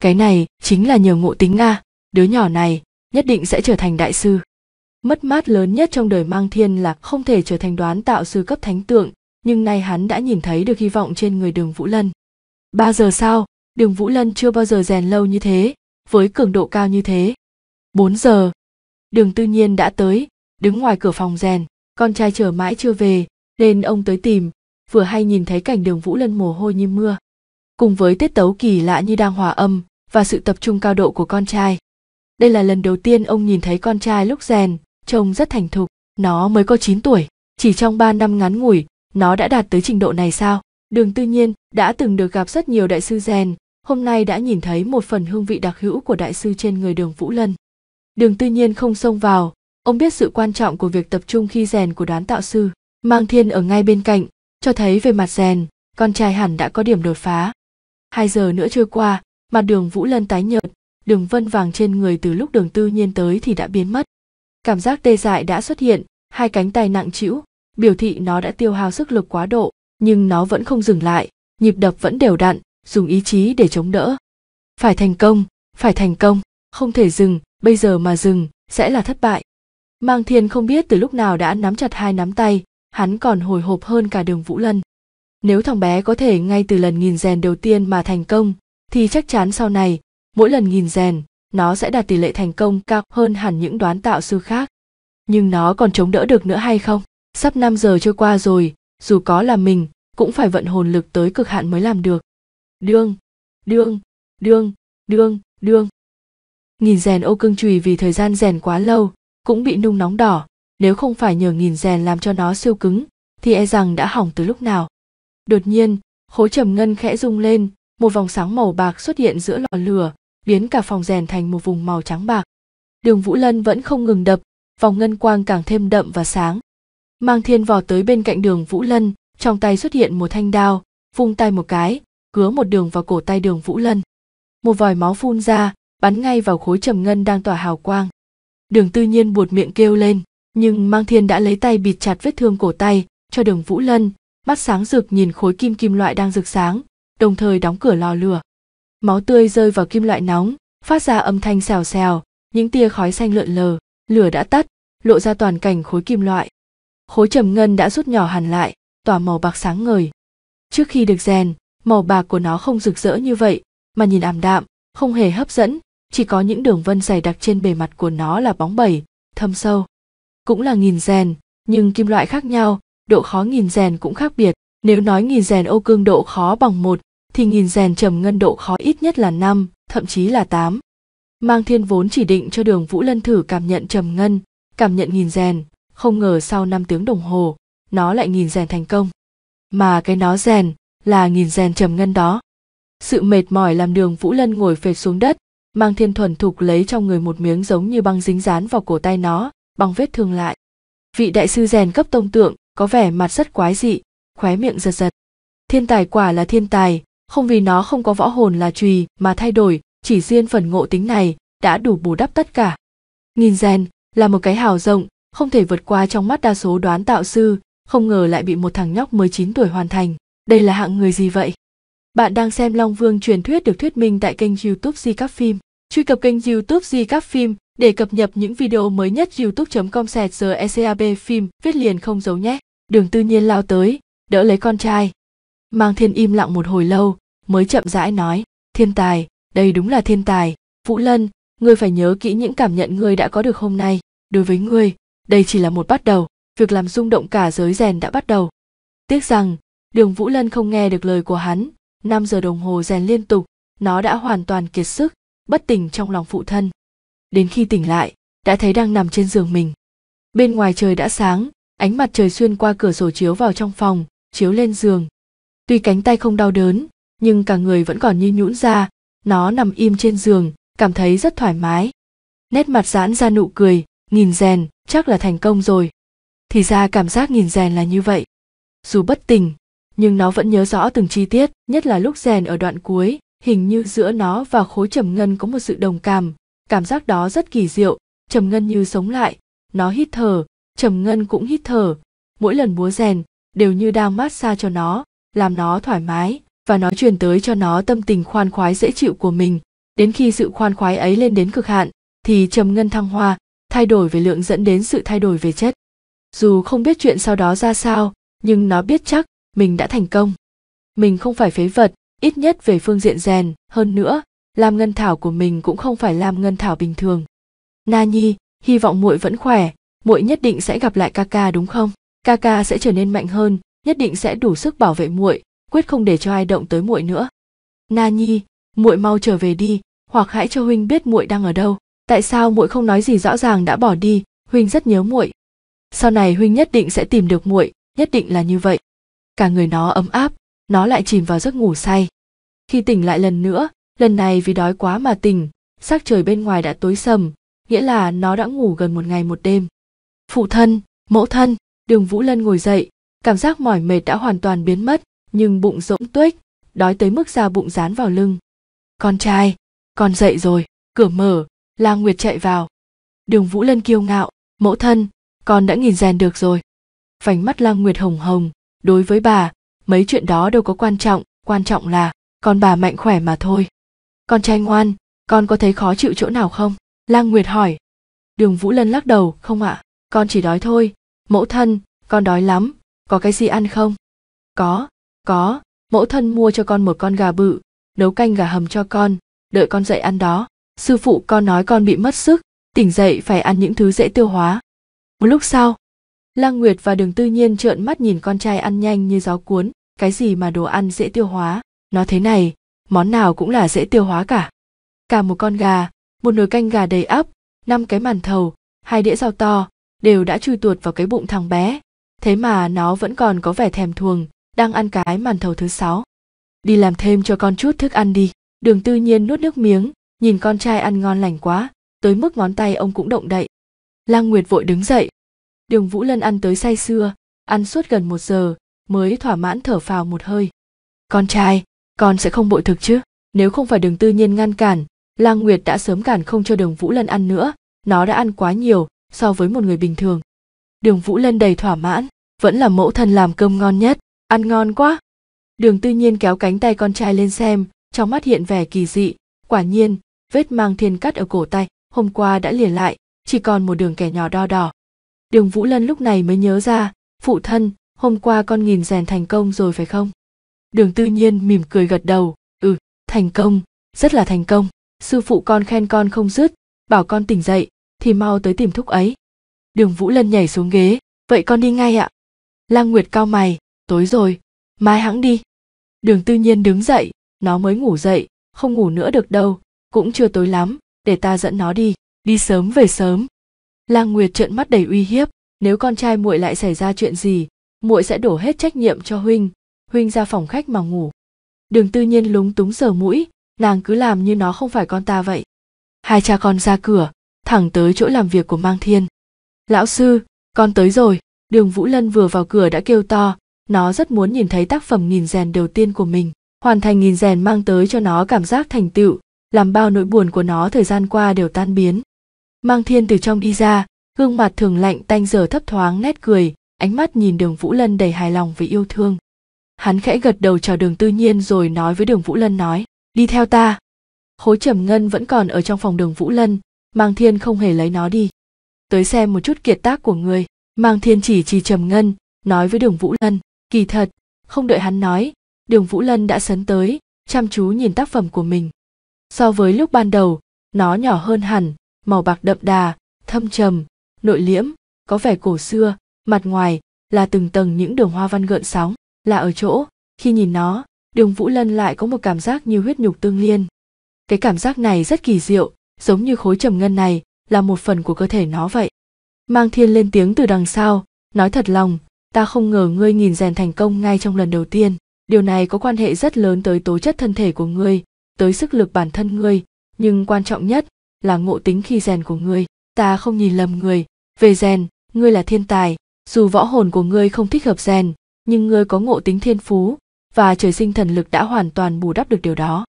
Cái này chính là nhờ ngộ tính nga đứa nhỏ này nhất định sẽ trở thành đại sư. Mất mát lớn nhất trong đời Mang Thiên là không thể trở thành đoán tạo sư cấp thánh tượng, nhưng nay hắn đã nhìn thấy được hy vọng trên người Đường Vũ Lân. Ba giờ sau, Đường Vũ Lân chưa bao giờ rèn lâu như thế, với cường độ cao như thế. Bốn giờ, Đường Tư Nhiên đã tới, đứng ngoài cửa phòng rèn, con trai chờ mãi chưa về nên ông tới tìm vừa hay nhìn thấy cảnh đường vũ lân mồ hôi như mưa cùng với tiết tấu kỳ lạ như đang hòa âm và sự tập trung cao độ của con trai đây là lần đầu tiên ông nhìn thấy con trai lúc rèn trông rất thành thục nó mới có 9 tuổi chỉ trong 3 năm ngắn ngủi nó đã đạt tới trình độ này sao đường tư nhiên đã từng được gặp rất nhiều đại sư rèn hôm nay đã nhìn thấy một phần hương vị đặc hữu của đại sư trên người đường vũ lân đường tư nhiên không xông vào ông biết sự quan trọng của việc tập trung khi rèn của đoán tạo sư mang thiên ở ngay bên cạnh cho thấy về mặt rèn con trai hẳn đã có điểm đột phá hai giờ nữa trôi qua mặt đường vũ lân tái nhợt đường vân vàng trên người từ lúc đường tư nhiên tới thì đã biến mất cảm giác tê dại đã xuất hiện hai cánh tay nặng trĩu biểu thị nó đã tiêu hao sức lực quá độ nhưng nó vẫn không dừng lại nhịp đập vẫn đều đặn dùng ý chí để chống đỡ phải thành công phải thành công không thể dừng bây giờ mà dừng sẽ là thất bại Mang Thiên không biết từ lúc nào đã nắm chặt hai nắm tay, hắn còn hồi hộp hơn cả đường Vũ Lân. Nếu thằng bé có thể ngay từ lần nghìn rèn đầu tiên mà thành công, thì chắc chắn sau này, mỗi lần nghìn rèn, nó sẽ đạt tỷ lệ thành công cao hơn hẳn những đoán tạo sư khác. Nhưng nó còn chống đỡ được nữa hay không? Sắp 5 giờ trôi qua rồi, dù có là mình, cũng phải vận hồn lực tới cực hạn mới làm được. Đương, đương, đương, đương, đương. Nghìn rèn ô Cương chùy vì thời gian rèn quá lâu, cũng bị nung nóng đỏ nếu không phải nhờ nghìn rèn làm cho nó siêu cứng thì e rằng đã hỏng từ lúc nào đột nhiên khối trầm ngân khẽ rung lên một vòng sáng màu bạc xuất hiện giữa lò lửa biến cả phòng rèn thành một vùng màu trắng bạc đường vũ lân vẫn không ngừng đập vòng ngân quang càng thêm đậm và sáng mang thiên vò tới bên cạnh đường vũ lân trong tay xuất hiện một thanh đao vung tay một cái cứa một đường vào cổ tay đường vũ lân một vòi máu phun ra bắn ngay vào khối trầm ngân đang tỏa hào quang đường tư nhiên buột miệng kêu lên nhưng mang thiên đã lấy tay bịt chặt vết thương cổ tay cho đường vũ lân mắt sáng rực nhìn khối kim kim loại đang rực sáng đồng thời đóng cửa lò lửa máu tươi rơi vào kim loại nóng phát ra âm thanh xèo xèo những tia khói xanh lượn lờ lửa đã tắt lộ ra toàn cảnh khối kim loại khối trầm ngân đã rút nhỏ hẳn lại tỏa màu bạc sáng ngời trước khi được rèn màu bạc của nó không rực rỡ như vậy mà nhìn ảm đạm không hề hấp dẫn chỉ có những đường vân dày đặc trên bề mặt của nó là bóng bẩy thâm sâu cũng là nghìn rèn nhưng kim loại khác nhau độ khó nghìn rèn cũng khác biệt nếu nói nghìn rèn ô cương độ khó bằng một thì nghìn rèn trầm ngân độ khó ít nhất là năm thậm chí là tám mang thiên vốn chỉ định cho đường vũ lân thử cảm nhận trầm ngân cảm nhận nghìn rèn không ngờ sau năm tiếng đồng hồ nó lại nghìn rèn thành công mà cái nó rèn là nghìn rèn trầm ngân đó sự mệt mỏi làm đường vũ lân ngồi phệt xuống đất mang thiên thuần thục lấy trong người một miếng giống như băng dính dán vào cổ tay nó băng vết thương lại vị đại sư rèn cấp tông tượng có vẻ mặt rất quái dị khóe miệng giật giật thiên tài quả là thiên tài không vì nó không có võ hồn là trùy mà thay đổi chỉ riêng phần ngộ tính này đã đủ bù đắp tất cả nghìn rèn là một cái hào rộng không thể vượt qua trong mắt đa số đoán tạo sư không ngờ lại bị một thằng nhóc mới chín tuổi hoàn thành đây là hạng người gì vậy bạn đang xem Long Vương truyền thuyết được thuyết minh tại kênh YouTube Di Các Phim. Truy cập kênh YouTube Di Các Phim để cập nhật những video mới nhất youtube.com sẹt giờ ECAB phim viết liền không giấu nhé. Đường tư nhiên lao tới, đỡ lấy con trai. Mang thiên im lặng một hồi lâu, mới chậm rãi nói, thiên tài, đây đúng là thiên tài. Vũ Lân, ngươi phải nhớ kỹ những cảm nhận ngươi đã có được hôm nay. Đối với ngươi, đây chỉ là một bắt đầu, việc làm rung động cả giới rèn đã bắt đầu. Tiếc rằng, đường Vũ Lân không nghe được lời của hắn, 5 giờ đồng hồ rèn liên tục, nó đã hoàn toàn kiệt sức, bất tỉnh trong lòng phụ thân. Đến khi tỉnh lại, đã thấy đang nằm trên giường mình. Bên ngoài trời đã sáng, ánh mặt trời xuyên qua cửa sổ chiếu vào trong phòng, chiếu lên giường. Tuy cánh tay không đau đớn, nhưng cả người vẫn còn như nhũn ra, nó nằm im trên giường, cảm thấy rất thoải mái. Nét mặt giãn ra nụ cười, nghìn rèn, chắc là thành công rồi. Thì ra cảm giác nghìn rèn là như vậy. Dù bất tỉnh, nhưng nó vẫn nhớ rõ từng chi tiết nhất là lúc rèn ở đoạn cuối hình như giữa nó và khối trầm ngân có một sự đồng cảm cảm giác đó rất kỳ diệu trầm ngân như sống lại nó hít thở trầm ngân cũng hít thở mỗi lần múa rèn đều như đang mát xa cho nó làm nó thoải mái và nó truyền tới cho nó tâm tình khoan khoái dễ chịu của mình đến khi sự khoan khoái ấy lên đến cực hạn thì trầm ngân thăng hoa thay đổi về lượng dẫn đến sự thay đổi về chất dù không biết chuyện sau đó ra sao nhưng nó biết chắc mình đã thành công mình không phải phế vật ít nhất về phương diện rèn hơn nữa làm ngân thảo của mình cũng không phải làm ngân thảo bình thường na nhi hy vọng muội vẫn khỏe muội nhất định sẽ gặp lại ca ca đúng không ca ca sẽ trở nên mạnh hơn nhất định sẽ đủ sức bảo vệ muội quyết không để cho ai động tới muội nữa na nhi muội mau trở về đi hoặc hãy cho huynh biết muội đang ở đâu tại sao muội không nói gì rõ ràng đã bỏ đi huynh rất nhớ muội sau này huynh nhất định sẽ tìm được muội nhất định là như vậy cả người nó ấm áp nó lại chìm vào giấc ngủ say khi tỉnh lại lần nữa lần này vì đói quá mà tỉnh sắc trời bên ngoài đã tối sầm nghĩa là nó đã ngủ gần một ngày một đêm phụ thân mẫu thân đường vũ lân ngồi dậy cảm giác mỏi mệt đã hoàn toàn biến mất nhưng bụng rỗng tuếch đói tới mức ra bụng dán vào lưng con trai con dậy rồi cửa mở la nguyệt chạy vào đường vũ lân kiêu ngạo mẫu thân con đã nghìn rèn được rồi vành mắt la nguyệt hồng hồng đối với bà mấy chuyện đó đâu có quan trọng quan trọng là con bà mạnh khỏe mà thôi con trai ngoan con có thấy khó chịu chỗ nào không lang nguyệt hỏi đường vũ lân lắc đầu không ạ con chỉ đói thôi mẫu thân con đói lắm có cái gì ăn không có có mẫu thân mua cho con một con gà bự nấu canh gà hầm cho con đợi con dậy ăn đó sư phụ con nói con bị mất sức tỉnh dậy phải ăn những thứ dễ tiêu hóa một lúc sau Lăng Nguyệt và Đường Tư Nhiên trợn mắt nhìn con trai ăn nhanh như gió cuốn, cái gì mà đồ ăn dễ tiêu hóa, nó thế này, món nào cũng là dễ tiêu hóa cả. Cả một con gà, một nồi canh gà đầy ắp, năm cái màn thầu, hai đĩa rau to, đều đã chui tuột vào cái bụng thằng bé. Thế mà nó vẫn còn có vẻ thèm thuồng, đang ăn cái màn thầu thứ sáu. Đi làm thêm cho con chút thức ăn đi. Đường Tư Nhiên nuốt nước miếng, nhìn con trai ăn ngon lành quá, tới mức ngón tay ông cũng động đậy. Lăng Nguyệt vội đứng dậy, đường vũ lân ăn tới say sưa ăn suốt gần một giờ mới thỏa mãn thở phào một hơi con trai con sẽ không bội thực chứ nếu không phải đường tư nhiên ngăn cản lang nguyệt đã sớm cản không cho đường vũ lân ăn nữa nó đã ăn quá nhiều so với một người bình thường đường vũ lân đầy thỏa mãn vẫn là mẫu thân làm cơm ngon nhất ăn ngon quá đường tư nhiên kéo cánh tay con trai lên xem trong mắt hiện vẻ kỳ dị quả nhiên vết mang thiên cắt ở cổ tay hôm qua đã liền lại chỉ còn một đường kẻ nhỏ đo đỏ Đường Vũ Lân lúc này mới nhớ ra, phụ thân, hôm qua con nhìn rèn thành công rồi phải không? Đường Tư nhiên mỉm cười gật đầu, ừ, thành công, rất là thành công. Sư phụ con khen con không dứt, bảo con tỉnh dậy, thì mau tới tìm thúc ấy. Đường Vũ Lân nhảy xuống ghế, vậy con đi ngay ạ. Lang Nguyệt cao mày, tối rồi, mai hãng đi. Đường Tư nhiên đứng dậy, nó mới ngủ dậy, không ngủ nữa được đâu, cũng chưa tối lắm, để ta dẫn nó đi, đi sớm về sớm. Lang Nguyệt trợn mắt đầy uy hiếp, nếu con trai muội lại xảy ra chuyện gì, muội sẽ đổ hết trách nhiệm cho huynh, huynh ra phòng khách mà ngủ. Đường Tư Nhiên lúng túng sờ mũi, nàng cứ làm như nó không phải con ta vậy. Hai cha con ra cửa, thẳng tới chỗ làm việc của Mang Thiên. Lão sư, con tới rồi, đường Vũ Lân vừa vào cửa đã kêu to, nó rất muốn nhìn thấy tác phẩm nghìn rèn đầu tiên của mình. Hoàn thành nghìn rèn mang tới cho nó cảm giác thành tựu, làm bao nỗi buồn của nó thời gian qua đều tan biến mang thiên từ trong đi ra gương mặt thường lạnh tanh giờ thấp thoáng nét cười ánh mắt nhìn đường vũ lân đầy hài lòng với yêu thương hắn khẽ gật đầu chào đường tư nhiên rồi nói với đường vũ lân nói đi theo ta hố trầm ngân vẫn còn ở trong phòng đường vũ lân mang thiên không hề lấy nó đi tới xem một chút kiệt tác của người mang thiên chỉ chỉ trầm ngân nói với đường vũ lân kỳ thật không đợi hắn nói đường vũ lân đã sấn tới chăm chú nhìn tác phẩm của mình so với lúc ban đầu nó nhỏ hơn hẳn màu bạc đậm đà thâm trầm nội liễm có vẻ cổ xưa mặt ngoài là từng tầng những đường hoa văn gợn sóng là ở chỗ khi nhìn nó đường vũ lân lại có một cảm giác như huyết nhục tương liên cái cảm giác này rất kỳ diệu giống như khối trầm ngân này là một phần của cơ thể nó vậy mang thiên lên tiếng từ đằng sau nói thật lòng ta không ngờ ngươi nhìn rèn thành công ngay trong lần đầu tiên điều này có quan hệ rất lớn tới tố chất thân thể của ngươi tới sức lực bản thân ngươi nhưng quan trọng nhất là ngộ tính khi rèn của ngươi ta không nhìn lầm người về rèn ngươi là thiên tài dù võ hồn của ngươi không thích hợp rèn nhưng ngươi có ngộ tính thiên phú và trời sinh thần lực đã hoàn toàn bù đắp được điều đó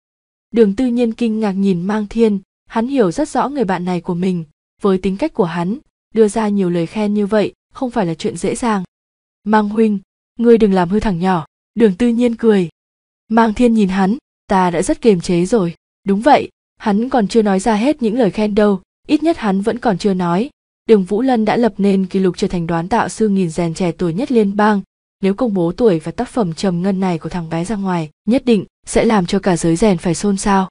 đường tư nhiên kinh ngạc nhìn mang thiên hắn hiểu rất rõ người bạn này của mình với tính cách của hắn đưa ra nhiều lời khen như vậy không phải là chuyện dễ dàng mang huynh ngươi đừng làm hư thằng nhỏ đường tư nhiên cười mang thiên nhìn hắn ta đã rất kiềm chế rồi đúng vậy Hắn còn chưa nói ra hết những lời khen đâu, ít nhất hắn vẫn còn chưa nói. Đường Vũ Lân đã lập nên kỷ lục trở thành đoán tạo sư nghìn rèn trẻ tuổi nhất liên bang. Nếu công bố tuổi và tác phẩm trầm ngân này của thằng bé ra ngoài, nhất định sẽ làm cho cả giới rèn phải xôn xao.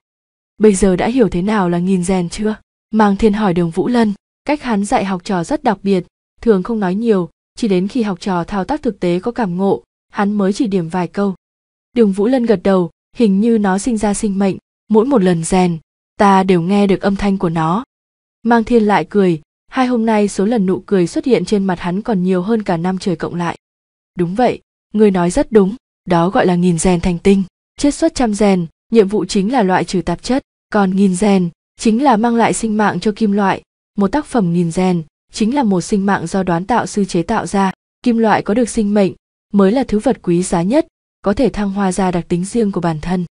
Bây giờ đã hiểu thế nào là nghìn rèn chưa? Mang thiên hỏi đường Vũ Lân, cách hắn dạy học trò rất đặc biệt, thường không nói nhiều, chỉ đến khi học trò thao tác thực tế có cảm ngộ, hắn mới chỉ điểm vài câu. Đường Vũ Lân gật đầu, hình như nó sinh ra sinh mệnh, mỗi một lần rèn, ta đều nghe được âm thanh của nó mang thiên lại cười hai hôm nay số lần nụ cười xuất hiện trên mặt hắn còn nhiều hơn cả năm trời cộng lại đúng vậy người nói rất đúng đó gọi là nghìn rèn thành tinh chết xuất trăm rèn nhiệm vụ chính là loại trừ tạp chất còn nghìn rèn chính là mang lại sinh mạng cho kim loại một tác phẩm nghìn rèn chính là một sinh mạng do đoán tạo sư chế tạo ra kim loại có được sinh mệnh mới là thứ vật quý giá nhất có thể thăng hoa ra đặc tính riêng của bản thân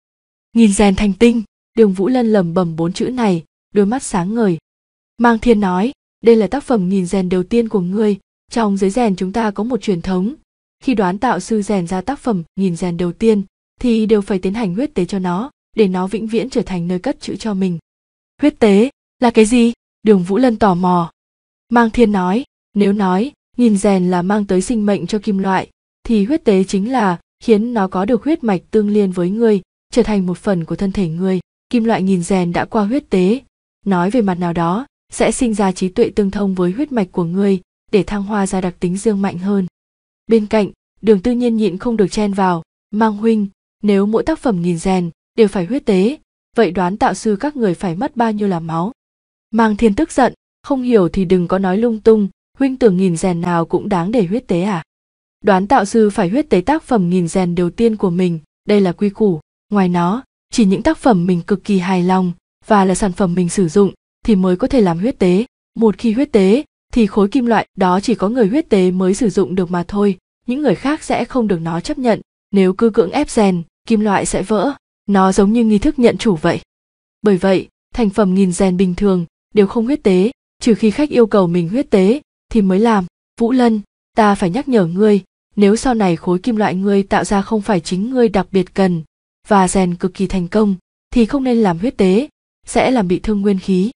nghìn rèn thành tinh đường vũ lân lầm bầm bốn chữ này đôi mắt sáng ngời mang thiên nói đây là tác phẩm nghìn rèn đầu tiên của ngươi trong giới rèn chúng ta có một truyền thống khi đoán tạo sư rèn ra tác phẩm nghìn rèn đầu tiên thì đều phải tiến hành huyết tế cho nó để nó vĩnh viễn trở thành nơi cất chữ cho mình huyết tế là cái gì đường vũ lân tò mò mang thiên nói nếu nói nghìn rèn là mang tới sinh mệnh cho kim loại thì huyết tế chính là khiến nó có được huyết mạch tương liên với ngươi trở thành một phần của thân thể ngươi kim loại nghìn rèn đã qua huyết tế nói về mặt nào đó sẽ sinh ra trí tuệ tương thông với huyết mạch của ngươi để thăng hoa ra đặc tính dương mạnh hơn bên cạnh đường tư nhiên nhịn không được chen vào mang huynh nếu mỗi tác phẩm nghìn rèn đều phải huyết tế vậy đoán tạo sư các người phải mất bao nhiêu là máu mang thiên tức giận không hiểu thì đừng có nói lung tung huynh tưởng nghìn rèn nào cũng đáng để huyết tế à đoán tạo sư phải huyết tế tác phẩm nghìn rèn đầu tiên của mình đây là quy củ ngoài nó chỉ những tác phẩm mình cực kỳ hài lòng và là sản phẩm mình sử dụng thì mới có thể làm huyết tế một khi huyết tế thì khối kim loại đó chỉ có người huyết tế mới sử dụng được mà thôi những người khác sẽ không được nó chấp nhận nếu cứ cưỡng ép rèn kim loại sẽ vỡ nó giống như nghi thức nhận chủ vậy bởi vậy thành phẩm nghìn rèn bình thường đều không huyết tế trừ khi khách yêu cầu mình huyết tế thì mới làm vũ lân ta phải nhắc nhở ngươi nếu sau này khối kim loại ngươi tạo ra không phải chính ngươi đặc biệt cần và rèn cực kỳ thành công thì không nên làm huyết tế sẽ làm bị thương nguyên khí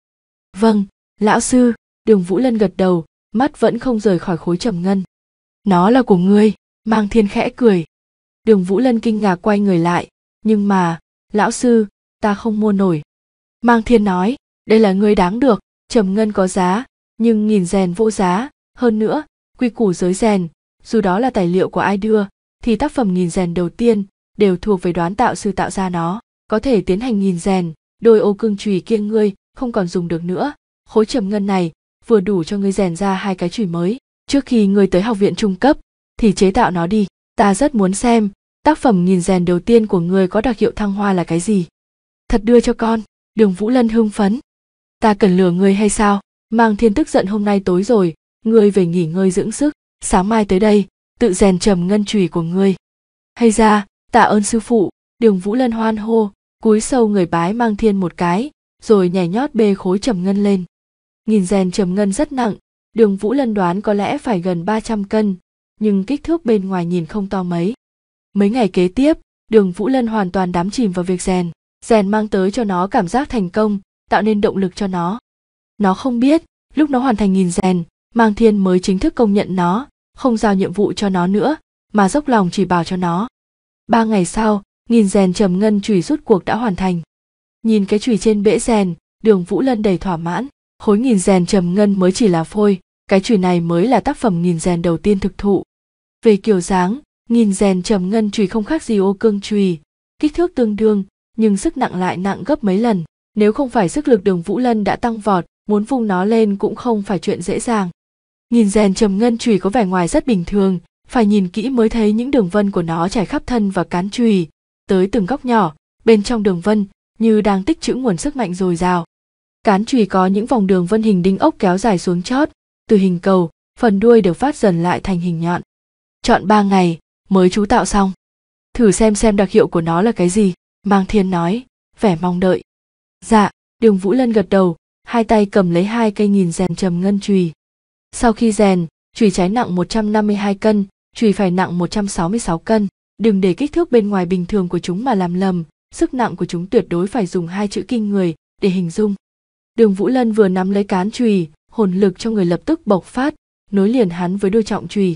vâng lão sư đường vũ lân gật đầu mắt vẫn không rời khỏi khối trầm ngân nó là của ngươi mang thiên khẽ cười đường vũ lân kinh ngạc quay người lại nhưng mà lão sư ta không mua nổi mang thiên nói đây là ngươi đáng được trầm ngân có giá nhưng nghìn rèn vô giá hơn nữa quy củ giới rèn dù đó là tài liệu của ai đưa thì tác phẩm nghìn rèn đầu tiên đều thuộc về đoán tạo sư tạo ra nó có thể tiến hành nghìn rèn đôi ô cương chùy kia ngươi không còn dùng được nữa khối trầm ngân này vừa đủ cho ngươi rèn ra hai cái chùy mới trước khi ngươi tới học viện trung cấp thì chế tạo nó đi ta rất muốn xem tác phẩm nghìn rèn đầu tiên của ngươi có đặc hiệu thăng hoa là cái gì thật đưa cho con đường vũ lân hưng phấn ta cần lừa ngươi hay sao mang thiên tức giận hôm nay tối rồi ngươi về nghỉ ngơi dưỡng sức sáng mai tới đây tự rèn trầm ngân chùy của ngươi hay ra tạ ơn sư phụ đường vũ lân hoan hô cúi sâu người bái mang thiên một cái rồi nhảy nhót bê khối trầm ngân lên nghìn rèn trầm ngân rất nặng đường vũ lân đoán có lẽ phải gần 300 cân nhưng kích thước bên ngoài nhìn không to mấy mấy ngày kế tiếp đường vũ lân hoàn toàn đắm chìm vào việc rèn rèn mang tới cho nó cảm giác thành công tạo nên động lực cho nó nó không biết lúc nó hoàn thành nghìn rèn mang thiên mới chính thức công nhận nó không giao nhiệm vụ cho nó nữa mà dốc lòng chỉ bảo cho nó ba ngày sau nghìn rèn trầm ngân chùy rút cuộc đã hoàn thành nhìn cái chùy trên bể rèn đường vũ lân đầy thỏa mãn khối nghìn rèn trầm ngân mới chỉ là phôi cái chùy này mới là tác phẩm nghìn rèn đầu tiên thực thụ về kiểu dáng nghìn rèn trầm ngân chùy không khác gì ô cương chùy kích thước tương đương nhưng sức nặng lại nặng gấp mấy lần nếu không phải sức lực đường vũ lân đã tăng vọt muốn vung nó lên cũng không phải chuyện dễ dàng nghìn rèn trầm ngân chùy có vẻ ngoài rất bình thường phải nhìn kỹ mới thấy những đường vân của nó trải khắp thân và cán chùy tới từng góc nhỏ bên trong đường vân như đang tích trữ nguồn sức mạnh dồi dào cán chùy có những vòng đường vân hình đinh ốc kéo dài xuống chót từ hình cầu phần đuôi đều phát dần lại thành hình nhọn chọn ba ngày mới chú tạo xong thử xem xem đặc hiệu của nó là cái gì mang thiên nói vẻ mong đợi dạ đường vũ lân gật đầu hai tay cầm lấy hai cây nghìn rèn trầm ngân chùy sau khi rèn chùy trái nặng 152 cân chùy phải nặng 166 cân, đừng để kích thước bên ngoài bình thường của chúng mà làm lầm, sức nặng của chúng tuyệt đối phải dùng hai chữ kinh người để hình dung. Đường Vũ Lân vừa nắm lấy cán chùy, hồn lực trong người lập tức bộc phát, nối liền hắn với đôi trọng chùy.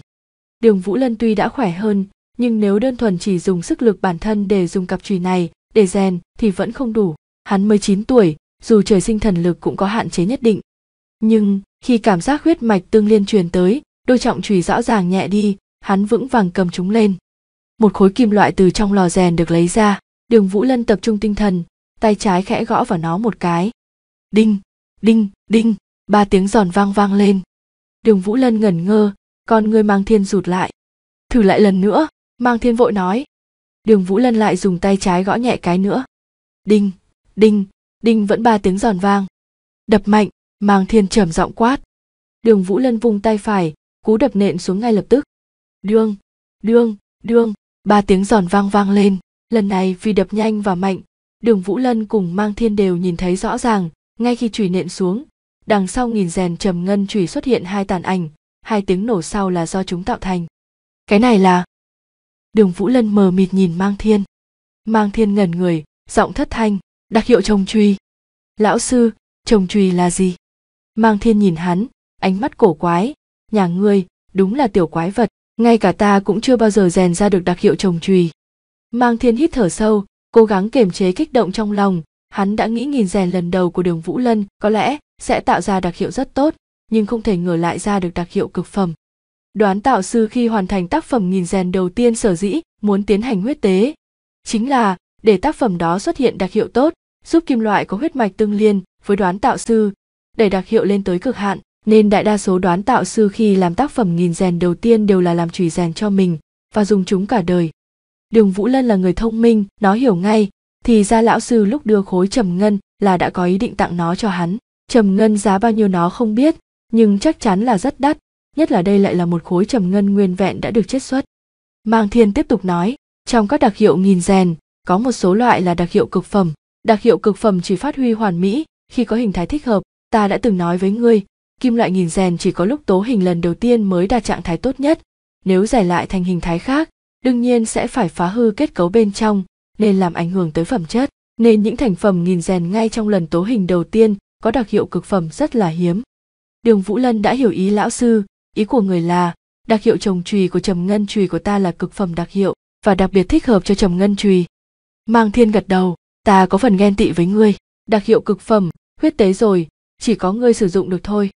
Đường Vũ Lân tuy đã khỏe hơn, nhưng nếu đơn thuần chỉ dùng sức lực bản thân để dùng cặp chùy này để rèn thì vẫn không đủ. Hắn mới 9 tuổi, dù trời sinh thần lực cũng có hạn chế nhất định. Nhưng khi cảm giác huyết mạch tương liên truyền tới, đôi trọng chùy rõ ràng nhẹ đi, hắn vững vàng cầm chúng lên một khối kim loại từ trong lò rèn được lấy ra đường vũ lân tập trung tinh thần tay trái khẽ gõ vào nó một cái đinh đinh đinh ba tiếng giòn vang vang lên đường vũ lân ngẩn ngơ con người mang thiên rụt lại thử lại lần nữa mang thiên vội nói đường vũ lân lại dùng tay trái gõ nhẹ cái nữa đinh đinh đinh vẫn ba tiếng giòn vang đập mạnh mang thiên trầm giọng quát đường vũ lân vung tay phải cú đập nện xuống ngay lập tức đương đương đương ba tiếng giòn vang vang lên lần này vì đập nhanh và mạnh đường vũ lân cùng mang thiên đều nhìn thấy rõ ràng ngay khi chùy nện xuống đằng sau nghìn rèn trầm ngân chùy xuất hiện hai tàn ảnh hai tiếng nổ sau là do chúng tạo thành cái này là đường vũ lân mờ mịt nhìn mang thiên mang thiên ngẩn người giọng thất thanh đặc hiệu trồng truy lão sư trồng truy là gì mang thiên nhìn hắn ánh mắt cổ quái nhà ngươi đúng là tiểu quái vật ngay cả ta cũng chưa bao giờ rèn ra được đặc hiệu trồng chùy mang thiên hít thở sâu cố gắng kiềm chế kích động trong lòng hắn đã nghĩ nghìn rèn lần đầu của đường vũ lân có lẽ sẽ tạo ra đặc hiệu rất tốt nhưng không thể ngờ lại ra được đặc hiệu cực phẩm đoán tạo sư khi hoàn thành tác phẩm nghìn rèn đầu tiên sở dĩ muốn tiến hành huyết tế chính là để tác phẩm đó xuất hiện đặc hiệu tốt giúp kim loại có huyết mạch tương liên với đoán tạo sư đẩy đặc hiệu lên tới cực hạn nên đại đa số đoán tạo sư khi làm tác phẩm nghìn rèn đầu tiên đều là làm chủy rèn cho mình và dùng chúng cả đời đường vũ lân là người thông minh nó hiểu ngay thì ra lão sư lúc đưa khối trầm ngân là đã có ý định tặng nó cho hắn trầm ngân giá bao nhiêu nó không biết nhưng chắc chắn là rất đắt nhất là đây lại là một khối trầm ngân nguyên vẹn đã được chiết xuất mang thiên tiếp tục nói trong các đặc hiệu nghìn rèn có một số loại là đặc hiệu cực phẩm đặc hiệu cực phẩm chỉ phát huy hoàn mỹ khi có hình thái thích hợp ta đã từng nói với ngươi kim loại nghìn rèn chỉ có lúc tố hình lần đầu tiên mới đạt trạng thái tốt nhất nếu giải lại thành hình thái khác đương nhiên sẽ phải phá hư kết cấu bên trong nên làm ảnh hưởng tới phẩm chất nên những thành phẩm nghìn rèn ngay trong lần tố hình đầu tiên có đặc hiệu cực phẩm rất là hiếm đường vũ lân đã hiểu ý lão sư ý của người là đặc hiệu trồng chùy của trầm ngân chùy của ta là cực phẩm đặc hiệu và đặc biệt thích hợp cho trầm ngân chùy mang thiên gật đầu ta có phần ghen tị với ngươi đặc hiệu cực phẩm huyết tế rồi chỉ có ngươi sử dụng được thôi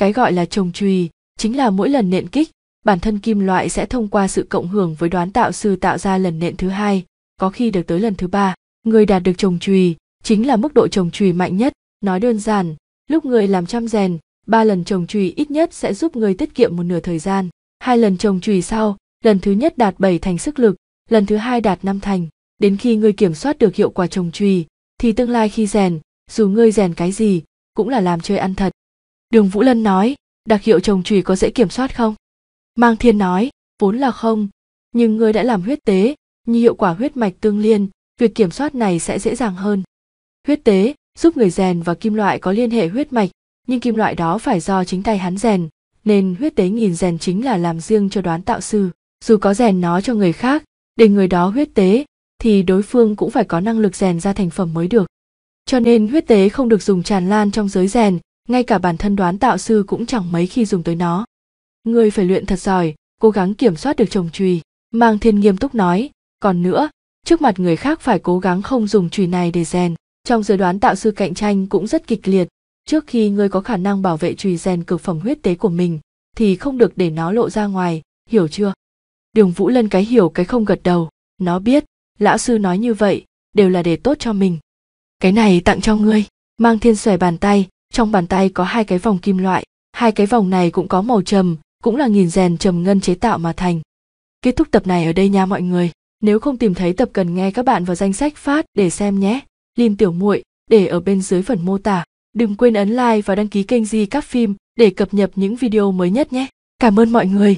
cái gọi là trồng chùy chính là mỗi lần nện kích bản thân kim loại sẽ thông qua sự cộng hưởng với đoán tạo sư tạo ra lần nện thứ hai có khi được tới lần thứ ba người đạt được trồng chùy chính là mức độ trồng chùy mạnh nhất nói đơn giản lúc người làm trăm rèn ba lần trồng chùy ít nhất sẽ giúp người tiết kiệm một nửa thời gian hai lần trồng chùy sau lần thứ nhất đạt bảy thành sức lực lần thứ hai đạt năm thành đến khi người kiểm soát được hiệu quả trồng chùy thì tương lai khi rèn dù ngươi rèn cái gì cũng là làm chơi ăn thật Đường Vũ Lân nói, đặc hiệu trồng chùy có dễ kiểm soát không? Mang Thiên nói, vốn là không, nhưng ngươi đã làm huyết tế, như hiệu quả huyết mạch tương liên, việc kiểm soát này sẽ dễ dàng hơn. Huyết tế giúp người rèn và kim loại có liên hệ huyết mạch, nhưng kim loại đó phải do chính tay hắn rèn, nên huyết tế nghìn rèn chính là làm riêng cho đoán tạo sư. Dù có rèn nó cho người khác, để người đó huyết tế, thì đối phương cũng phải có năng lực rèn ra thành phẩm mới được. Cho nên huyết tế không được dùng tràn lan trong giới rèn, ngay cả bản thân đoán tạo sư cũng chẳng mấy khi dùng tới nó người phải luyện thật giỏi cố gắng kiểm soát được trồng chùy mang thiên nghiêm túc nói còn nữa trước mặt người khác phải cố gắng không dùng chùy này để rèn trong giới đoán tạo sư cạnh tranh cũng rất kịch liệt trước khi ngươi có khả năng bảo vệ chùy rèn cực phẩm huyết tế của mình thì không được để nó lộ ra ngoài hiểu chưa đường vũ lân cái hiểu cái không gật đầu nó biết lão sư nói như vậy đều là để tốt cho mình cái này tặng cho ngươi mang thiên xòe bàn tay trong bàn tay có hai cái vòng kim loại hai cái vòng này cũng có màu trầm cũng là nghìn rèn trầm ngân chế tạo mà thành kết thúc tập này ở đây nha mọi người nếu không tìm thấy tập cần nghe các bạn vào danh sách phát để xem nhé lin tiểu muội để ở bên dưới phần mô tả đừng quên ấn like và đăng ký kênh di các phim để cập nhật những video mới nhất nhé cảm ơn mọi người